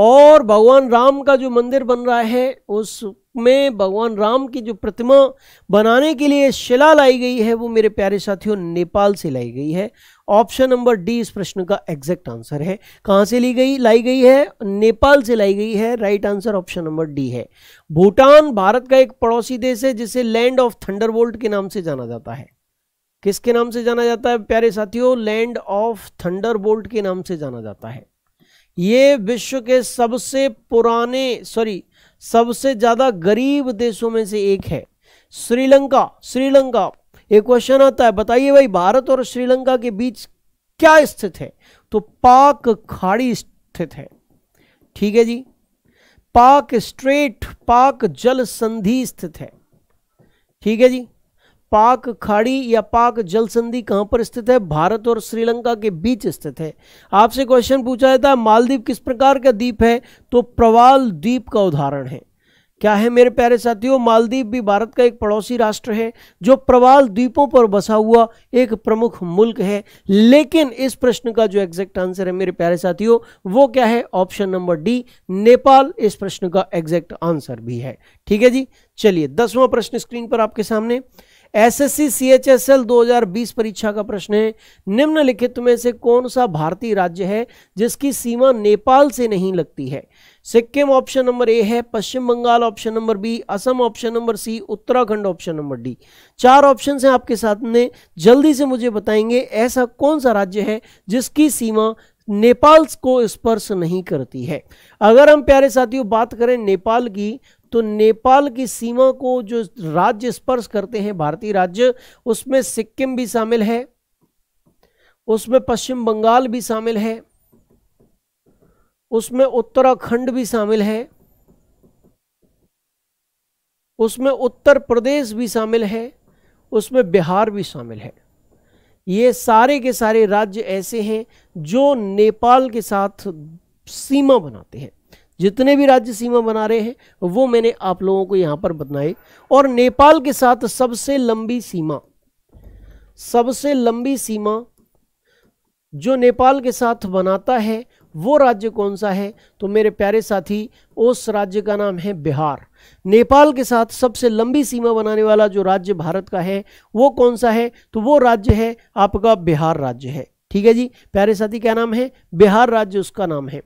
और भगवान राम का जो मंदिर बन रहा है उस में भगवान राम की जो प्रतिमा बनाने के लिए शिला लाई गई है वो मेरे प्यारे साथियों नेपाल से लाई गई है ऑप्शन नंबर डी इस प्रश्न का एग्जैक्ट आंसर है कहाँ से ली गई लाई गई है नेपाल से लाई गई है right answer option number D है भूटान भारत का एक पड़ोसी देश है जिसे लैंड ऑफ थंडरवोल्ट के नाम से जाना जाता है किसके नाम से जाना जाता है प्यारे साथियों लैंड ऑफ थंडरबोल्ट के नाम से जाना जाता है ये विश्व के सबसे पुराने सॉरी सबसे ज्यादा गरीब देशों में से एक है श्रीलंका श्रीलंका एक क्वेश्चन आता है बताइए भाई भारत और श्रीलंका के बीच क्या स्थित है तो पाक खाड़ी स्थित है ठीक है जी पाक स्ट्रेट पाक जल संधि स्थित है ठीक है जी पाक खाड़ी या पाक जल संधि कहाँ पर स्थित है भारत और श्रीलंका के बीच स्थित है आपसे क्वेश्चन पूछा था मालदीव किस प्रकार का द्वीप है तो प्रवाल द्वीप का उदाहरण है क्या है मेरे प्यारे साथियों मालदीव भी भारत का एक पड़ोसी राष्ट्र है जो प्रवाल द्वीपों पर बसा हुआ एक प्रमुख मुल्क है लेकिन इस प्रश्न का जो एग्जैक्ट आंसर है मेरे प्यारे साथियों वो क्या है ऑप्शन नंबर डी नेपाल इस प्रश्न का एग्जैक्ट आंसर भी है ठीक है जी चलिए दसवां प्रश्न स्क्रीन पर आपके सामने एसएससी सीएचएसएल 2020 परीक्षा का प्रश्न है निम्नलिखित में से कौन सा भारतीय राज्य है जिसकी सीमा नेपाल से नहीं लगती है सिक्किम ऑप्शन नंबर ए है Paschim Bangal option number B Assam option number C Uttarakhand option number D चार ऑप्शन हैं आपके साथ में जल्दी से मुझे बताएंगे ऐसा कौन सा राज्य है जिसकी सीमा नेपाल को स्पर्श नहीं करती है अगर हम प्यारे साथियों बात करें नेपाल की तो नेपाल की सीमा को जो राज्य स्पर्श करते हैं भारतीय राज्य उसमें सिक्किम भी शामिल है उसमें पश्चिम बंगाल भी शामिल है उसमें उत्तराखंड भी शामिल है उसमें उत्तर प्रदेश भी शामिल है उसमें बिहार भी शामिल है ये सारे के सारे राज्य ऐसे हैं जो नेपाल के साथ सीमा बनाते हैं जितने भी राज्य सीमा बना रहे हैं वो मैंने आप लोगों को यहां पर बताए और नेपाल के साथ सबसे लंबी सीमा सबसे लंबी सीमा जो नेपाल के साथ बनाता है वो राज्य कौन सा है तो मेरे प्यारे साथी उस राज्य का नाम है बिहार नेपाल के साथ सबसे लंबी सीमा बनाने वाला जो राज्य भारत का है वो कौन सा है तो वो राज्य है आपका बिहार राज्य है ठीक है जी प्यारे साथी क्या नाम है बिहार राज्य उसका नाम है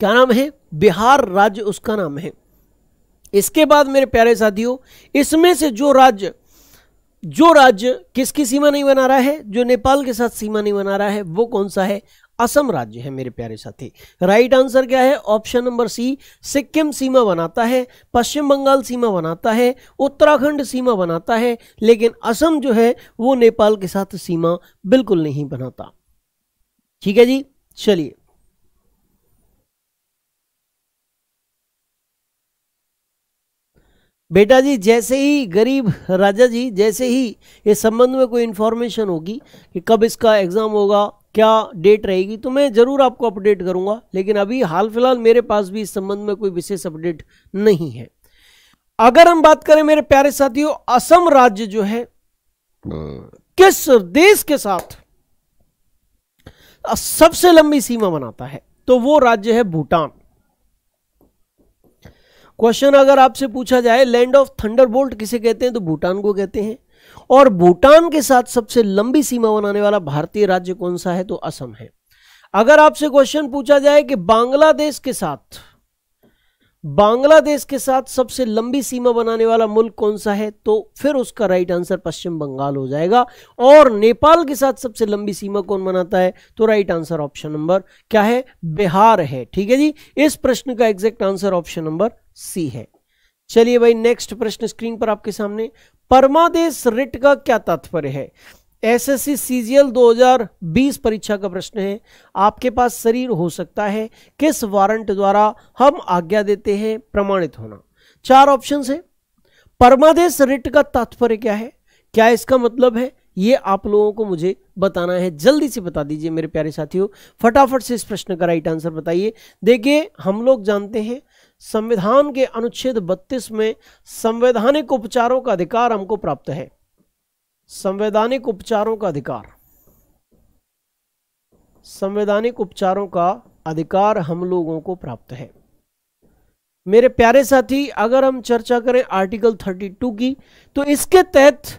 क्या नाम है बिहार राज्य उसका नाम है इसके बाद मेरे प्यारे साथियों इसमें से जो राज्य जो राज्य किसकी सीमा नहीं बना रहा है जो नेपाल के साथ सीमा नहीं बना रहा है वो कौन सा है असम राज्य है मेरे प्यारे साथी राइट आंसर क्या है ऑप्शन नंबर सी सिक्किम सीमा बनाता है पश्चिम बंगाल सीमा बनाता है उत्तराखंड सीमा बनाता है लेकिन असम जो है वो नेपाल के साथ सीमा बिल्कुल नहीं बनाता ठीक है जी चलिए बेटा जी जैसे ही गरीब राजा जी जैसे ही इस संबंध में कोई इन्फॉर्मेशन होगी कि कब इसका एग्ज़ाम होगा क्या डेट रहेगी तो मैं ज़रूर आपको अपडेट करूंगा लेकिन अभी हाल फिलहाल मेरे पास भी इस संबंध में कोई विशेष अपडेट नहीं है अगर हम बात करें मेरे प्यारे साथियों असम राज्य जो है किस देश के साथ सबसे लंबी सीमा बनाता है तो वो राज्य है भूटान क्वेश्चन अगर आपसे पूछा जाए लैंड ऑफ थंडरबोल्ट किसे कहते हैं तो भूटान को कहते हैं और भूटान के साथ सबसे लंबी सीमा बनाने वाला भारतीय राज्य कौन सा है तो असम है अगर आपसे क्वेश्चन पूछा जाए कि बांग्लादेश के साथ बांग्लादेश के साथ सबसे लंबी सीमा बनाने वाला मुल्क कौन सा है तो फिर उसका राइट आंसर पश्चिम बंगाल हो जाएगा और नेपाल के साथ सबसे लंबी सीमा कौन बनाता है तो राइट आंसर ऑप्शन नंबर क्या है बिहार है ठीक है जी इस प्रश्न का exact answer option number C है चलिए भाई नेक्स्ट प्रश्न स्क्रीन पर आपके सामने परमादेश रिट का क्या तात्पर्य है एसएससी सीजीएल 2020 परीक्षा का प्रश्न है आपके पास शरीर हो सकता है किस वारंट द्वारा हम आज्ञा देते हैं प्रमाणित होना चार ऑप्शन है परमादेश रिट का तात्पर्य क्या है क्या इसका मतलब है ये आप लोगों को मुझे बताना है जल्दी से बता दीजिए मेरे प्यारे साथियों फटाफट से इस प्रश्न का राइट आंसर बताइए देखिए हम लोग जानते हैं संविधान के अनुच्छेद 32 में संवैधानिक उपचारों का अधिकार हमको प्राप्त है संवैधानिक उपचारों का अधिकार संवैधानिक उपचारों का अधिकार हम लोगों को प्राप्त है मेरे प्यारे साथी अगर हम चर्चा करें आर्टिकल 32 की तो इसके तहत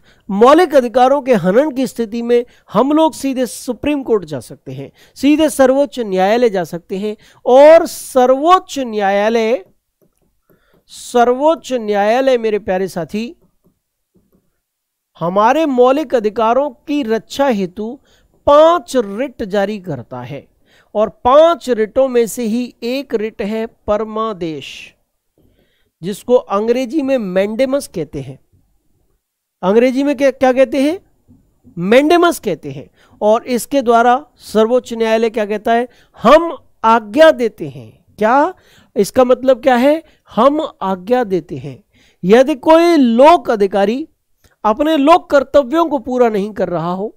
मौलिक अधिकारों के हनन की स्थिति में हम लोग सीधे सुप्रीम कोर्ट जा सकते हैं सीधे सर्वोच्च न्यायालय जा सकते हैं और सर्वोच्च न्यायालय सर्वोच्च न्यायालय मेरे प्यारे साथी हमारे मौलिक अधिकारों की रक्षा हेतु पांच रिट जारी करता है और पांच रिटों में से ही एक रिट है परमादेश जिसको अंग्रेजी में मैंडेमस कहते हैं अंग्रेजी में क्या क्या कहते हैं मैंडेमस कहते हैं और इसके द्वारा सर्वोच्च न्यायालय क्या कहता है हम आज्ञा देते हैं क्या इसका मतलब क्या है हम आज्ञा देते हैं यदि कोई लोक अधिकारी अपने लोक कर्तव्यों को पूरा नहीं कर रहा हो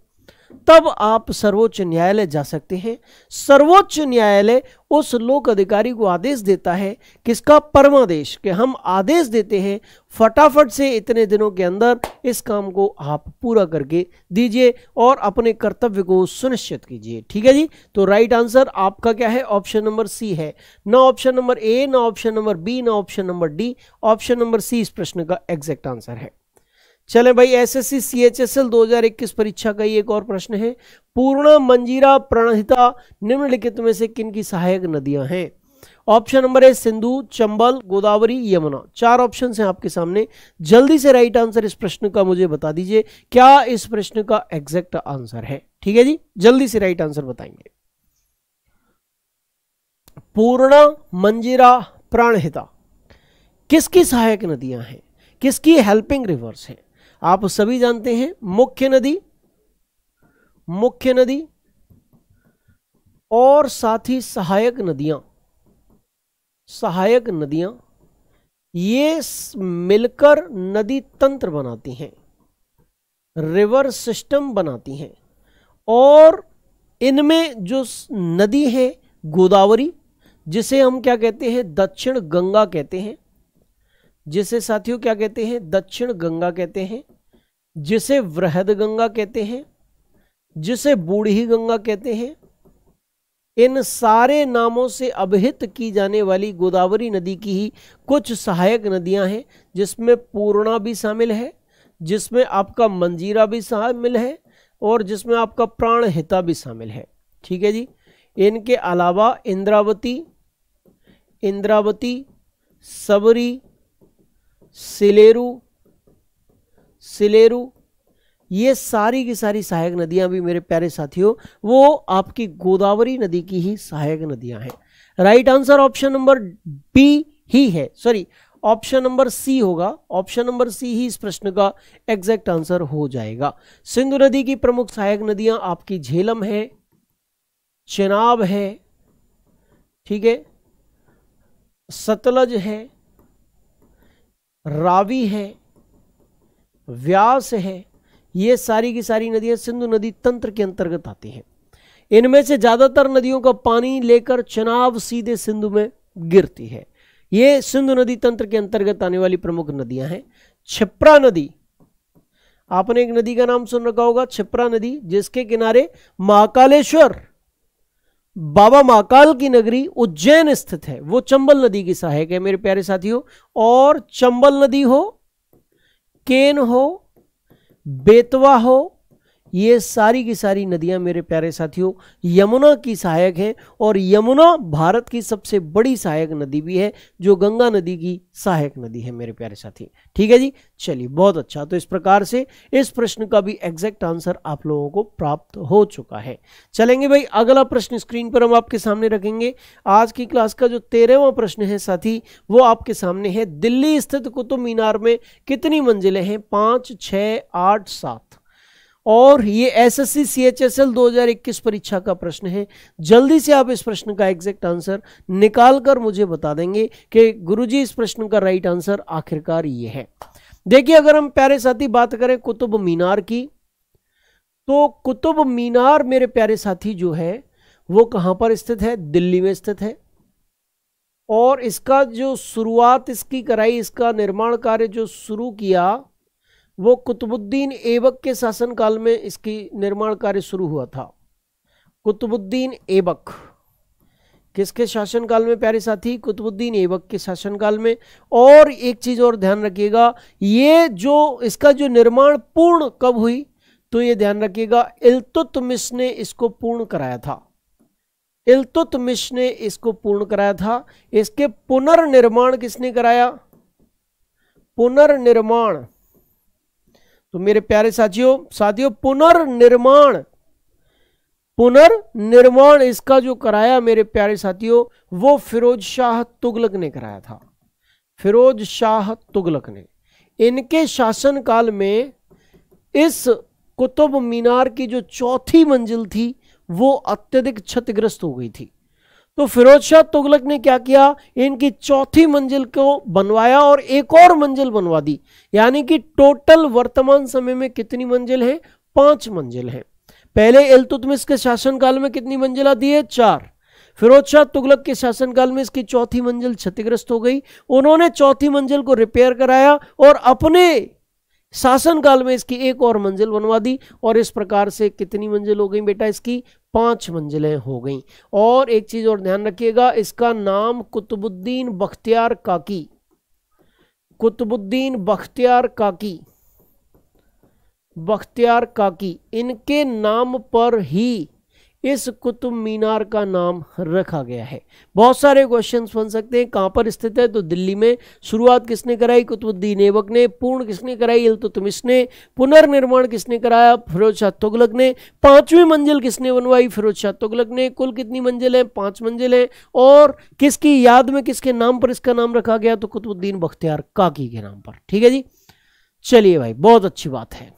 तब आप सर्वोच्च न्यायालय जा सकते हैं सर्वोच्च न्यायालय उस लोक अधिकारी को आदेश देता है किसका परमादेश कि हम आदेश देते हैं फटाफट से इतने दिनों के अंदर इस काम को आप पूरा करके दीजिए और अपने कर्तव्य को सुनिश्चित कीजिए ठीक है जी तो राइट आंसर आपका क्या है ऑप्शन नंबर सी है ना ऑप्शन नंबर ए ना ऑप्शन नंबर बी ना option number D option number C इस प्रश्न का एग्जैक्ट आंसर है चले भाई एसएससी सीएचएसएल 2021 परीक्षा का ही एक और प्रश्न है पूर्ण मंजीरा प्रणहिता निम्नलिखित में से किन की सहायक नदियां हैं ऑप्शन नंबर है सिंधु चंबल गोदावरी यमुना चार ऑप्शन हैं आपके सामने जल्दी से राइट आंसर इस प्रश्न का मुझे बता दीजिए क्या इस प्रश्न का एग्जैक्ट आंसर है ठीक है जी जल्दी से राइट आंसर बताएंगे पूर्ण मंजीरा प्राणहिता किसकी सहायक नदियां हैं किसकी हेल्पिंग रिवर्स है आप सभी जानते हैं मुख्य नदी मुख्य नदी और साथ ही सहायक नदियां सहायक नदियां ये मिलकर नदी तंत्र बनाती हैं रिवर सिस्टम बनाती हैं और इनमें जो नदी है गोदावरी जिसे हम क्या कहते हैं दक्षिण गंगा कहते हैं जिसे साथियों क्या कहते हैं दक्षिण गंगा कहते हैं जिसे वृहद गंगा कहते हैं जिसे बूढ़ी गंगा कहते हैं इन सारे नामों से अभिहित की जाने वाली गोदावरी नदी की ही कुछ सहायक नदियां हैं जिसमें पूर्णा भी शामिल है जिसमें आपका मंजीरा भी शामिल है और जिसमें आपका प्राणहिता भी शामिल है ठीक है जी इनके अलावा इंद्रावती इंद्रावती सबरी सिलेरू सिलेरू ये सारी की सारी सहायक नदियां भी मेरे प्यारे साथियों वो आपकी गोदावरी नदी की ही सहायक नदियां हैं right answer option number B ही है सॉरी ऑप्शन नंबर सी होगा ऑप्शन नंबर सी ही इस प्रश्न का एग्जैक्ट आंसर हो जाएगा सिंधु नदी की प्रमुख सहायक नदियां आपकी झेलम है चेनाब है ठीक है सतलज है रावी है व्यास है ये सारी की सारी नदियां सिंधु नदी तंत्र के अंतर्गत आती हैं इनमें से ज़्यादातर नदियों का पानी लेकर चनाव सीधे सिंधु में गिरती है ये सिंधु नदी तंत्र के अंतर्गत आने वाली प्रमुख नदियां हैं छिप्रा नदी आपने एक नदी का नाम सुन रखा होगा छिप्रा नदी जिसके किनारे महाकालेश्वर बाबा महाकाल की नगरी उज्जैन स्थित है वो चंबल नदी की सहायक है मेरे प्यारे साथियों और चंबल नदी हो केन हो बेतवा हो ये सारी की सारी नदियां मेरे प्यारे साथियों यमुना की सहायक हैं और यमुना भारत की सबसे बड़ी सहायक नदी भी है जो गंगा नदी की सहायक नदी है मेरे प्यारे साथी ठीक है जी चलिए बहुत अच्छा तो इस प्रकार से इस प्रश्न का भी एग्जैक्ट आंसर आप लोगों को प्राप्त हो चुका है चलेंगे भाई अगला प्रश्न स्क्रीन पर हम आपके सामने रखेंगे आज की क्लास का जो तेरहवा प्रश्न है साथी वो आपके सामने है दिल्ली स्थित कुतुब मीनार में कितनी मंजिलें हैं पाँच छ आठ सात और ये S S C C H S L दो हजार इक्कीस परीक्षा का प्रश्न है जल्दी से आप इस प्रश्न का एग्जैक्ट आंसर निकाल कर मुझे बता देंगे कि गुरुजी इस प्रश्न का राइट आंसर आखिरकार ये है देखिए अगर हम प्यारे साथी बात करें कुतुब मीनार की तो कुतुब मीनार मेरे प्यारे साथी जो है वो कहाँ पर स्थित है दिल्ली में स्थित है और इसका जो शुरुआत इसकी कराई इसका निर्माण कार्य जो शुरू किया वो कुतुबुद्दीन एबक के शासनकाल में इसकी निर्माण कार्य शुरू हुआ था कुतुबुद्दीन एबक किसके शासनकाल में प्यारे साथी कुतुबुद्दीन एबक के शासनकाल में और एक चीज़ और ध्यान रखिएगा ये जो इसका जो निर्माण पूर्ण कब हुई तो ये ध्यान रखिएगा इल्तुतमिश ने इसको पूर्ण कराया था इल्तुतमिश ने इसको पूर्ण कराया था इसके पुनर्निर्माण किसने कराया पुनर्निर्माण तो मेरे प्यारे साथियों साथियों पुनर्निर्माण पुनर्निर्माण इसका जो कराया मेरे प्यारे साथियों वो फिरोज शाह तुगलक ने कराया था फिरोज शाह तुगलक ने इनके शासनकाल में इस कुतुब मीनार की जो चौथी मंजिल थी वो अत्यधिक क्षतिग्रस्त हो गई थी तो फिरोज शाह तुगलक ने क्या किया इनकी चौथी मंजिल को बनवाया और एक और मंजिल बनवा दी यानी कि टोटल वर्तमान समय में कितनी मंजिल है पांच मंजिल है पहले एलतुतमिस के शासनकाल में कितनी मंजिला दी है चार फिरोज शाह तुगलक के शासनकाल में इसकी चौथी मंजिल क्षतिग्रस्त हो गई उन्होंने चौथी मंजिल को रिपेयर कराया और अपने शासनकाल में इसकी एक और मंजिल बनवा दी और इस प्रकार से कितनी मंजिल हो गई बेटा इसकी पांच मंजिलें हो गई और एक चीज और ध्यान रखिएगा इसका नाम कुतुबुद्दीन बख्तियार काकी कुतुबुद्दीन बख्तियार काकी बख्तियार काकी इनके नाम पर ही इस कुतुब मीनार का नाम रखा गया है बहुत सारे क्वेश्चंस बन सकते हैं कहाँ पर स्थित है तो दिल्ली में शुरुआत किसने कराई कुतुबुद्दीन ऐबक ने पूर्ण किसने कराई इल्तुतमिश ने पुनर्निर्माण किसने कराया फिरोज शाह तुगलक ने पांचवी मंजिल किसने बनवाई फिरोज शाह तुगलक ने कुल कितनी मंजिल है पांच मंजिल है और किसकी याद में किसके नाम पर इसका नाम रखा गया तो कुतुबुद्दीन बख्तियार काकी के नाम पर ठीक है जी चलिए भाई बहुत अच्छी बात है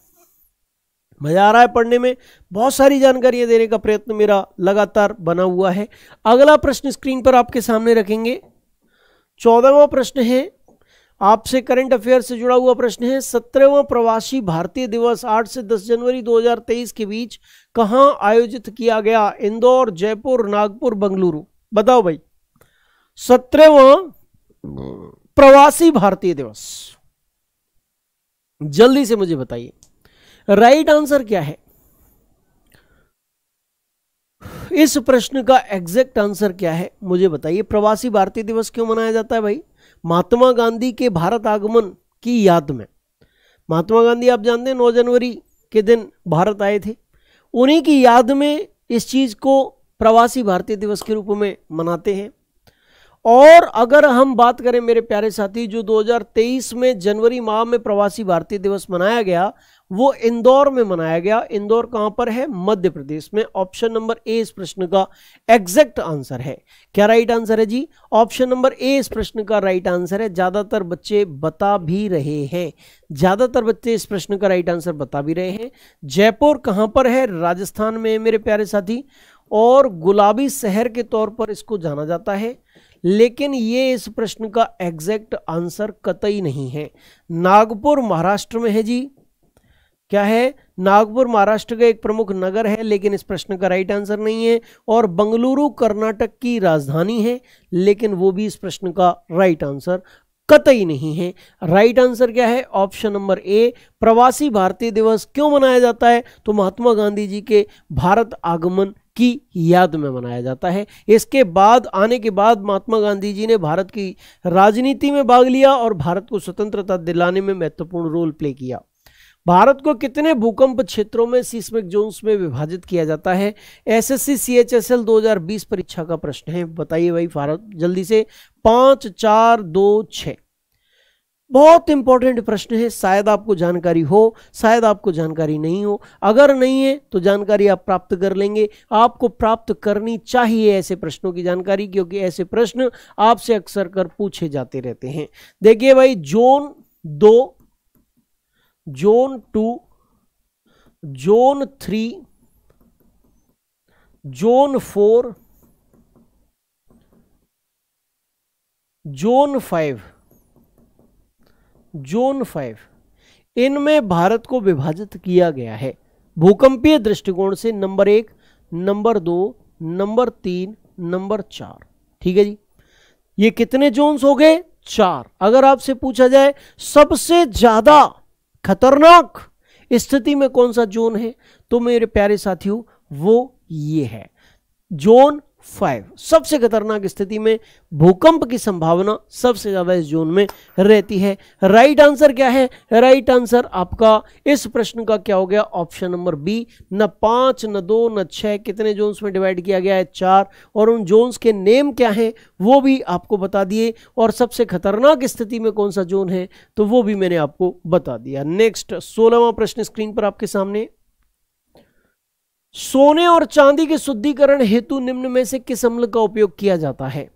मज़ा आ रहा है पढ़ने में बहुत सारी जानकारियाँ देने का प्रयत्न मेरा लगातार बना हुआ है अगला प्रश्न स्क्रीन पर आपके सामने रखेंगे चौदहवा प्रश्न है आपसे करंट अफेयर से जुड़ा हुआ प्रश्न है सत्रहवा प्रवासी भारतीय दिवस 8 से 10 जनवरी 2023 के बीच कहाँ आयोजित किया गया इंदौर जयपुर नागपुर बंगलुरु बताओ भाई सत्रहवा प्रवासी भारतीय दिवस जल्दी से मुझे बताइए राइट आंसर क्या है इस प्रश्न का एग्जैक्ट आंसर क्या है मुझे बताइए प्रवासी भारतीय दिवस क्यों मनाया जाता है भाई महात्मा गांधी के भारत आगमन की याद में महात्मा गांधी आप जानते हैं नौ जनवरी के दिन भारत आए थे उन्हीं की याद में इस चीज़ को प्रवासी भारतीय दिवस के रूप में मनाते हैं और अगर हम बात करें मेरे प्यारे साथी जो 2023 में जनवरी माह में प्रवासी भारतीय दिवस मनाया गया वो इंदौर में मनाया गया इंदौर कहां पर है मध्य प्रदेश में ऑप्शन नंबर ए इस प्रश्न का एग्जैक्ट आंसर है क्या राइट आंसर है जी ऑप्शन नंबर ए इस प्रश्न का राइट आंसर है ज्यादातर बच्चे बता भी रहे हैं ज्यादातर बच्चे इस प्रश्न का राइट आंसर बता भी रहे हैं जयपुर कहां पर है राजस्थान में मेरे प्यारे साथी और गुलाबी शहर के तौर पर इसको जाना जाता है लेकिन ये इस प्रश्न का एग्जैक्ट आंसर कतई नहीं है नागपुर महाराष्ट्र में है जी क्या है नागपुर महाराष्ट्र का एक प्रमुख नगर है लेकिन इस प्रश्न का राइट आंसर नहीं है और बंगलुरु कर्नाटक की राजधानी है लेकिन वो भी इस प्रश्न का राइट आंसर कतई नहीं है राइट आंसर क्या है ऑप्शन नंबर ए प्रवासी भारतीय दिवस क्यों मनाया जाता है तो महात्मा गांधी जी के भारत आगमन की याद में मनाया जाता है इसके बाद आने के बाद महात्मा गांधी जी ने भारत की राजनीति में भाग लिया और भारत को स्वतंत्रता दिलाने में महत्वपूर्ण रोल प्ले किया भारत को कितने भूकंप क्षेत्रों में सीस्मिक जोन्स में विभाजित किया जाता है S S S C C H L दो हजार बीस परीक्षा का प्रश्न है बताइए भाई भारत जल्दी से पांच चार दो छ बहुत इंपॉर्टेंट प्रश्न है शायद आपको जानकारी हो शायद आपको जानकारी नहीं हो अगर नहीं है तो जानकारी आप प्राप्त कर लेंगे आपको प्राप्त करनी चाहिए ऐसे प्रश्नों की जानकारी क्योंकि ऐसे प्रश्न आपसे अक्सर कर पूछे जाते रहते हैं देखिए भाई जोन दो zone two zone three zone four zone five zone five इनमें भारत को विभाजित किया गया है भूकंपीय दृष्टिकोण से नंबर एक नंबर दो नंबर तीन नंबर चार ठीक है जी ये कितने जोन्स हो गए चार अगर आपसे पूछा जाए सबसे ज्यादा खतरनाक स्थिति में कौन सा जोन है तो मेरे प्यारे साथियों वो ये है जोन फाइव सबसे खतरनाक स्थिति में भूकंप की संभावना सबसे ज़्यादा इस जोन में रहती है राइट आंसर क्या है राइट आंसर आपका इस प्रश्न का क्या हो गया ऑप्शन नंबर बी न पाँच न दो न छः कितने जोन्स में डिवाइड किया गया है चार और उन जोन्स के नेम क्या हैं वो भी आपको बता दिए और सबसे खतरनाक स्थिति में कौन सा जोन है तो वो भी मैंने आपको बता दिया नेक्स्ट सोलहवा प्रश्न स्क्रीन पर आपके सामने सोने और चांदी के शुद्धिकरण हेतु निम्न में से किस अम्ल का उपयोग किया जाता है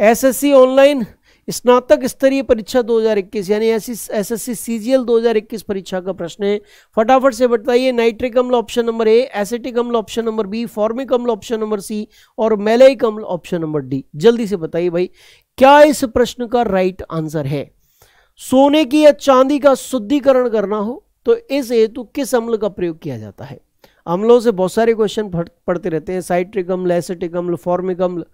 एसएससी ऑनलाइन स्नातक स्तरीय परीक्षा 2021 यानी एस एस सी सीजीएल 2021 परीक्षा का प्रश्न है फटाफट से बताइए नाइट्रिक अम्ल ऑप्शन नंबर ए एसिटिक अम्ल ऑप्शन नंबर बी फॉर्मिक अम्ल ऑप्शन नंबर सी और मेलेक अम्ल ऑप्शन नंबर डी जल्दी से बताइए भाई क्या इस प्रश्न का राइट आंसर है सोने की या चांदी का शुद्धिकरण करना हो तो इस हेतु किस अम्ल का प्रयोग किया जाता है हम लोगों से बहुत सारे क्वेश्चन पढ़ते रहते हैं साइट्रिक अम्ल एसिटिक अम्ल फॉर्मिक अम्ल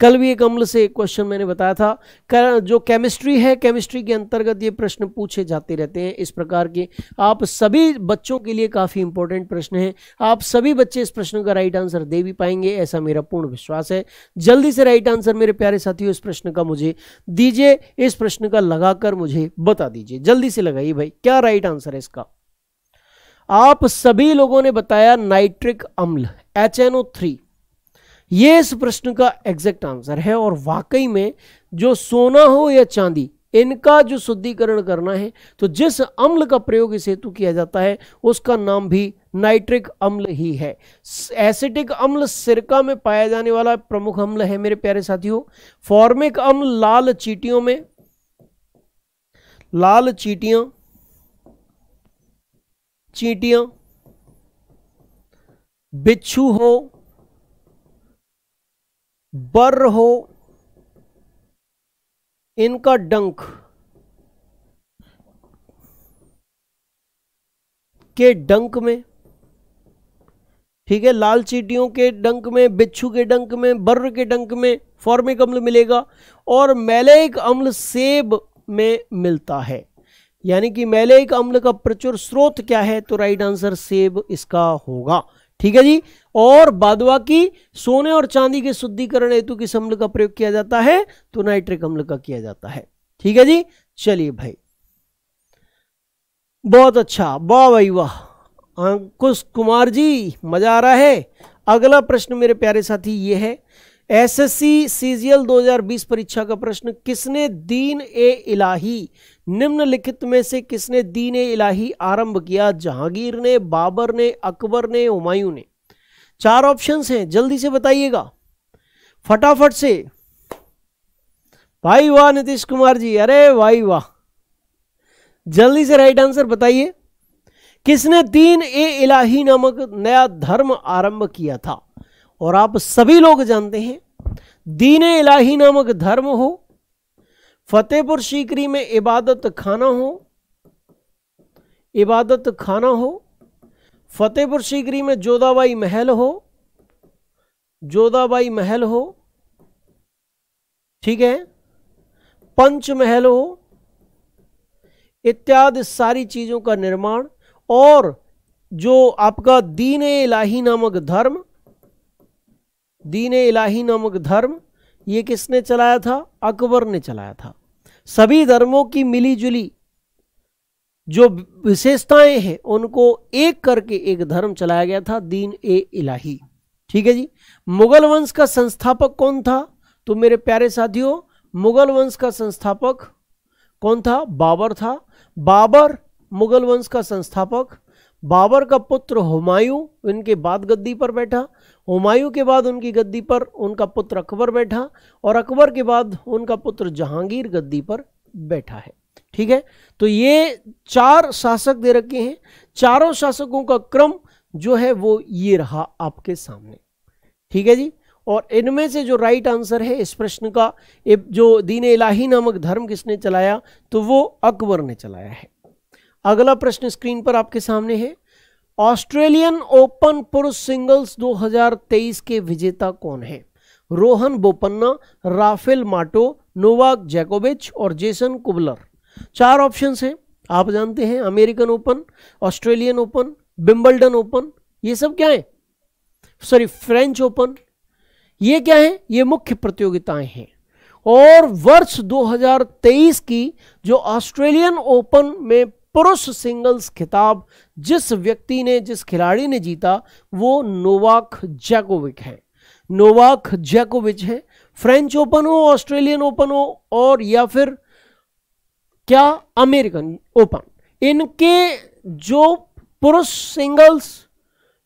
कल भी एक अम्ल से एक क्वेश्चन मैंने बताया था कर, जो केमिस्ट्री है केमिस्ट्री के अंतर्गत ये प्रश्न पूछे जाते रहते हैं इस प्रकार के आप सभी बच्चों के लिए काफ़ी इंपॉर्टेंट प्रश्न है आप सभी बच्चे इस प्रश्न का राइट आंसर दे भी पाएंगे ऐसा मेरा पूर्ण विश्वास है जल्दी से राइट आंसर मेरे प्यारे साथियों इस प्रश्न का मुझे दीजिए इस प्रश्न का लगाकर मुझे बता दीजिए जल्दी से लगाइए भाई क्या राइट आंसर है इसका आप सभी लोगों ने बताया नाइट्रिक अम्ल एच एन ओ थ्री ये इस प्रश्न का एग्जैक्ट आंसर है और वाकई में जो सोना हो या चांदी इनका जो शुद्धिकरण करना है तो जिस अम्ल का प्रयोग इस हेतु किया जाता है उसका नाम भी नाइट्रिक अम्ल ही है एसिटिक अम्ल सिरका में पाया जाने वाला प्रमुख अम्ल है मेरे प्यारे साथियों फॉर्मिक अम्ल लाल चीटियों में लाल चीटियां चींटियां बिच्छू हो बर हो इनका डंक के डंक में ठीक है लाल चीटियों के डंक में बिच्छू के डंक में बर्र के डंक में फॉर्मिक अम्ल मिलेगा और मैलेक अम्ल सेब में मिलता है यानी कि मैलिक अम्ल का प्रचुर स्रोत क्या है तो राइट आंसर सेब इसका होगा ठीक है जी और बादवा की सोने और चांदी के शुद्धिकरण हेतु किस अम्ल का प्रयोग किया जाता है तो नाइट्रिक अम्ल का किया जाता है ठीक है जी चलिए भाई बहुत अच्छा वाह भाई वाह अंकुश कुमार जी मजा आ रहा है अगला प्रश्न मेरे प्यारे साथी ये है एसएससी सीजीएल 2020 परीक्षा का प्रश्न किसने दीन ए इलाही निम्नलिखित में से किसने दीन इलाही आरंभ किया जहांगीर ने बाबर ने अकबर ने हुमायूं ने चार ऑप्शंस हैं जल्दी से बताइएगा फटाफट से भाई वाह नीतीश कुमार जी अरे भाई वाह जल्दी से राइट आंसर बताइए किसने दीन ए इलाही नामक नया धर्म आरंभ किया था और आप सभी लोग जानते हैं दीन इलाही नामक धर्म हो फतेहपुर सीकरी में इबादत खाना हो इबादत खाना हो फतेहपुर सीकरी में जोधाबाई महल हो जोधाबाई महल हो ठीक है पंच महल हो इत्यादि सारी चीज़ों का निर्माण और जो आपका दीन इलाही नामक धर्म दीन इलाही नामक धर्म ये किसने चलाया था अकबर ने चलाया था सभी धर्मों की मिलीजुली जो विशेषताएं हैं उनको एक करके एक धर्म चलाया गया था दीन ए इलाही ठीक है जी मुगल वंश का संस्थापक कौन था तो मेरे प्यारे साथियों मुगल वंश का संस्थापक कौन था बाबर था बाबर मुगल वंश का संस्थापक बाबर का पुत्र हुमायूं इनके बाद गद्दी पर बैठा हुमायूं के बाद उनकी गद्दी पर उनका पुत्र अकबर बैठा और अकबर के बाद उनका पुत्र जहांगीर गद्दी पर बैठा है ठीक है तो ये चार शासक दे रखे हैं चारों शासकों का क्रम जो है वो ये रहा आपके सामने ठीक है जी और इनमें से जो राइट आंसर है इस प्रश्न का जो दीन इलाही नामक धर्म किसने चलाया तो वो अकबर ने चलाया है अगला प्रश्न स्क्रीन पर आपके सामने है ऑस्ट्रेलियन ओपन पुरुष सिंगल्स 2023 के विजेता कौन है Rohan Bopanna Rafael Matos Novak जैकोविच और जेसन कुबलर चार ऑप्शन हैं आप जानते हैं American Open Australian Open Wimbledon Open ये सब क्या है सॉरी फ्रेंच ओपन ये क्या है ये मुख्य प्रतियोगिताएं हैं और वर्ष 2023 की जो ऑस्ट्रेलियन ओपन में पुरुष सिंगल्स खिताब जिस व्यक्ति ने जिस खिलाड़ी ने जीता वो नोवाक जैकोविक है नोवाक जैकोविच है फ्रेंच ओपन हो ऑस्ट्रेलियन ओपन हो और या फिर क्या अमेरिकन ओपन इनके जो पुरुष सिंगल्स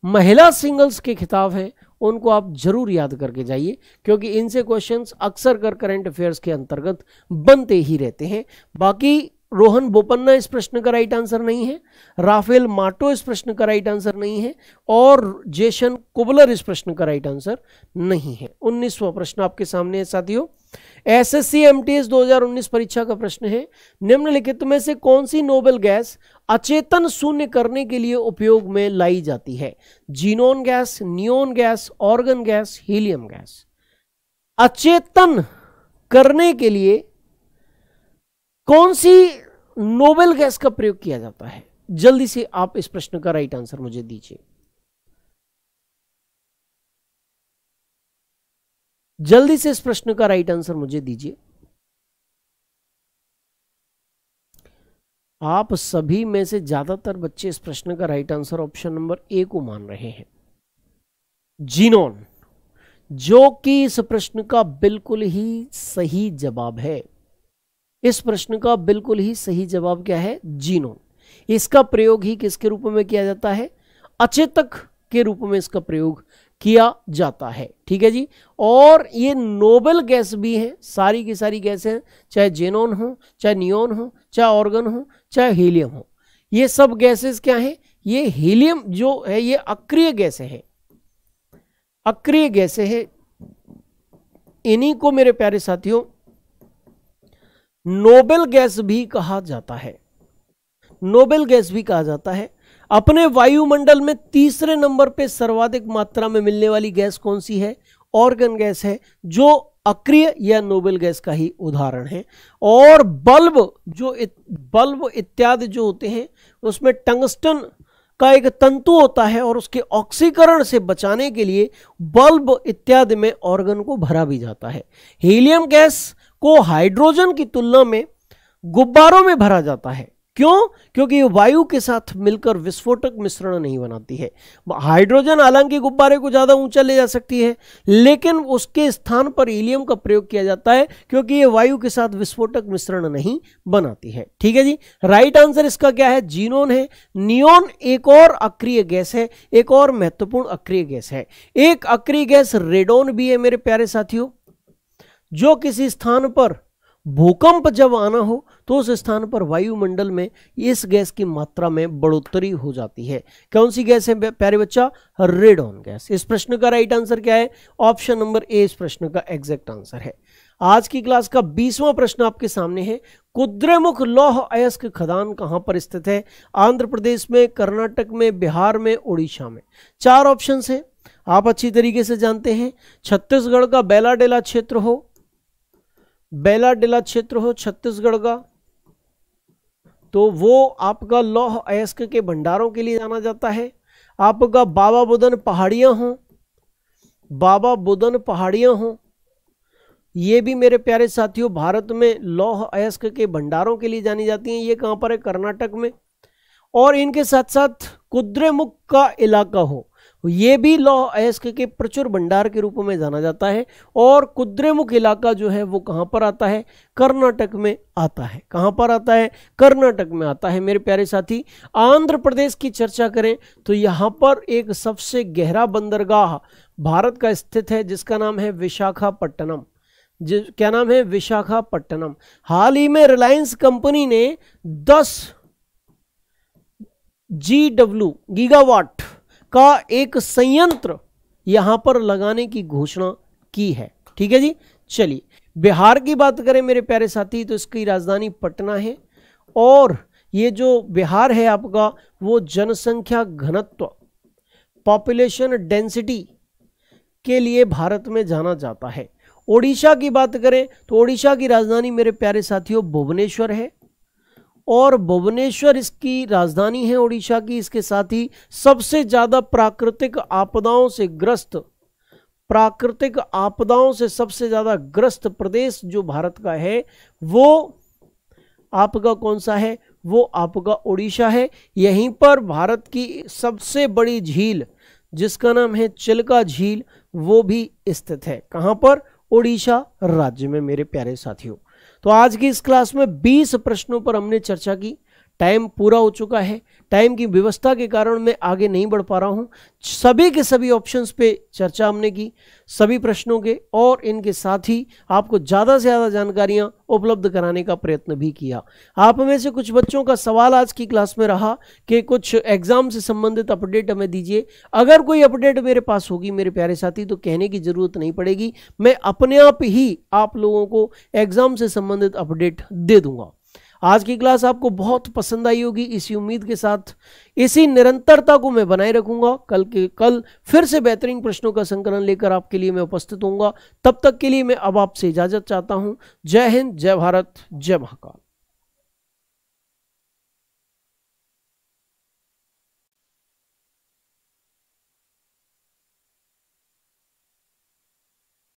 महिला सिंगल्स के खिताब हैं उनको आप जरूर याद करके जाइए क्योंकि इनसे क्वेश्चंस अक्सर कर करंट अफेयर्स के अंतर्गत बनते ही रहते हैं बाकी रोहन बोपन्ना इस प्रश्न का राइट आंसर नहीं है राफेल माटो इस प्रश्न का राइट आंसर नहीं है और जेशन कुबलर इस प्रश्न का राइट आंसर नहीं है उन्नीसवा प्रश्न आपके सामने है साथियों एसएससी एमटीएस 2019 परीक्षा का प्रश्न है निम्नलिखित में से कौन सी नोबेल गैस अचेतन शून्य करने के लिए उपयोग में लाई जाती है xenon gas neon gas argon gas helium gas अचेतन करने के लिए कौन सी नोबेल गैस का प्रयोग किया जाता है जल्दी से आप इस प्रश्न का राइट आंसर मुझे दीजिए जल्दी से इस प्रश्न का राइट आंसर मुझे दीजिए आप सभी में से ज्यादातर बच्चे इस प्रश्न का right answer option number A को मान रहे हैं जीनोन जो कि इस प्रश्न का बिल्कुल ही सही जवाब है इस प्रश्न का बिल्कुल ही सही जवाब क्या है जीनोम इसका प्रयोग ही किसके रूप में किया जाता है अचेतक के रूप में इसका प्रयोग किया जाता है ठीक है जी और ये नोबल गैस भी है सारी की सारी गैसें चाहे जेनोन हो चाहे नियोन हो चाहे ऑर्गन हो चाहे हीलियम हो ये सब गैसेस क्या हैं ये हीलियम जो है ये अक्रिय गैसे हैं अक्रिय गैसे हैं इन्हीं को मेरे प्यारे साथियों नोबेल गैस भी कहा जाता है नोबेल गैस भी कहा जाता है अपने वायुमंडल में तीसरे नंबर पे सर्वाधिक मात्रा में मिलने वाली गैस कौन सी है ऑर्गन गैस है जो अक्रिय या नोबेल गैस का ही उदाहरण है और बल्ब जो इत, बल्ब इत्यादि जो होते हैं उसमें टंगस्टन का एक तंतु होता है और उसके ऑक्सीकरण से बचाने के लिए बल्ब इत्यादि में ऑर्गन को भरा भी जाता है हीलियम गैस को हाइड्रोजन की तुलना में गुब्बारों में भरा जाता है क्यों क्योंकि वायु के साथ मिलकर विस्फोटक मिश्रण नहीं बनाती है हाइड्रोजन हालांकि गुब्बारे को ज़्यादा ऊंचा ले जा सकती है लेकिन उसके स्थान पर हीलियम का प्रयोग किया जाता है क्योंकि यह वायु के साथ विस्फोटक मिश्रण नहीं बनाती है ठीक है जी राइट आंसर इसका क्या है जीनोन है नियोन एक और अक्रिय गैस है एक और महत्वपूर्ण अक्रिय गैस है एक अक्रिय गैस रेडोन भी है मेरे प्यारे साथियों जो किसी स्थान पर भूकंप जब आना हो तो उस स्थान पर वायुमंडल में इस गैस की मात्रा में बढ़ोतरी हो जाती है कौन सी गैस है प्यारे बच्चा रेड ऑन गैस इस प्रश्न का राइट आंसर क्या है ऑप्शन नंबर ए इस प्रश्न का एग्जैक्ट आंसर है आज की क्लास का बीसवां प्रश्न आपके सामने है कुद्रेमुख लौह अयस्क खदान कहां पर स्थित है आंध्र प्रदेश में कर्नाटक में बिहार में उड़ीसा में चार ऑप्शन है आप अच्छी तरीके से जानते हैं छत्तीसगढ़ का बेलाडेला क्षेत्र हो बेला डेला क्षेत्र हो छत्तीसगढ़ का तो वो आपका लौह अयस्क के भंडारों के लिए जाना जाता है आपका बाबा बुदन पहाड़ियां हो बाबा बुदन पहाड़ियां हो ये भी मेरे प्यारे साथियों भारत में लौह अयस्क के भंडारों के लिए जानी जाती हैं ये कहाँ पर है कर्नाटक में और इनके साथ साथ कुद्रेमुख का इलाका हो तो ये भी लौह अयस्क के प्रचुर भंडार के रूप में जाना जाता है और कुद्रेमुख इलाका जो है वो कहाँ पर आता है कर्नाटक में आता है कहाँ पर आता है कर्नाटक में आता है मेरे प्यारे साथी आंध्र प्रदेश की चर्चा करें तो यहाँ पर एक सबसे गहरा बंदरगाह भारत का स्थित है जिसका नाम है विशाखापट्टनम क्या नाम है विशाखापट्टनम हाल ही में रिलायंस कंपनी ने दस जी डब्ल्यू गीगावाट का एक संयंत्र यहां पर लगाने की घोषणा की है ठीक है जी चलिए बिहार की बात करें मेरे प्यारे साथी तो इसकी राजधानी पटना है और ये जो बिहार है आपका वो जनसंख्या घनत्व पॉपुलेशन डेंसिटी के लिए भारत में जाना जाता है ओडिशा की बात करें तो ओडिशा की राजधानी मेरे प्यारे साथियों भुवनेश्वर है और भुवनेश्वर इसकी राजधानी है ओडिशा की इसके साथ ही सबसे ज़्यादा प्राकृतिक आपदाओं से ग्रस्त प्राकृतिक आपदाओं से सबसे ज़्यादा ग्रस्त प्रदेश जो भारत का है वो आपका कौन सा है वो आपका ओडिशा है यहीं पर भारत की सबसे बड़ी झील जिसका नाम है चिलका झील वो भी स्थित है कहाँ पर ओडिशा राज्य में मेरे प्यारे साथियों तो आज की इस क्लास में 20 प्रश्नों पर हमने चर्चा की टाइम पूरा हो चुका है टाइम की व्यवस्था के कारण मैं आगे नहीं बढ़ पा रहा हूँ सभी के सभी ऑप्शंस पे चर्चा हमने की सभी प्रश्नों के और इनके साथ ही आपको ज़्यादा से ज़्यादा जानकारियाँ उपलब्ध कराने का प्रयत्न भी किया आप में से कुछ बच्चों का सवाल आज की क्लास में रहा कि कुछ एग्ज़ाम से संबंधित अपडेट हमें दीजिए अगर कोई अपडेट मेरे पास होगी मेरे प्यारे साथी तो कहने की ज़रूरत नहीं पड़ेगी मैं अपने आप ही आप लोगों को एग्ज़ाम से संबंधित अपडेट दे दूंगा आज की क्लास आपको बहुत पसंद आई होगी इसी उम्मीद के साथ इसी निरंतरता को मैं बनाए रखूंगा कल के कल फिर से बेहतरीन प्रश्नों का संकलन लेकर आपके लिए मैं उपस्थित होऊंगा तब तक के लिए मैं अब आपसे इजाजत चाहता हूं जय हिंद जय भारत जय महाकाल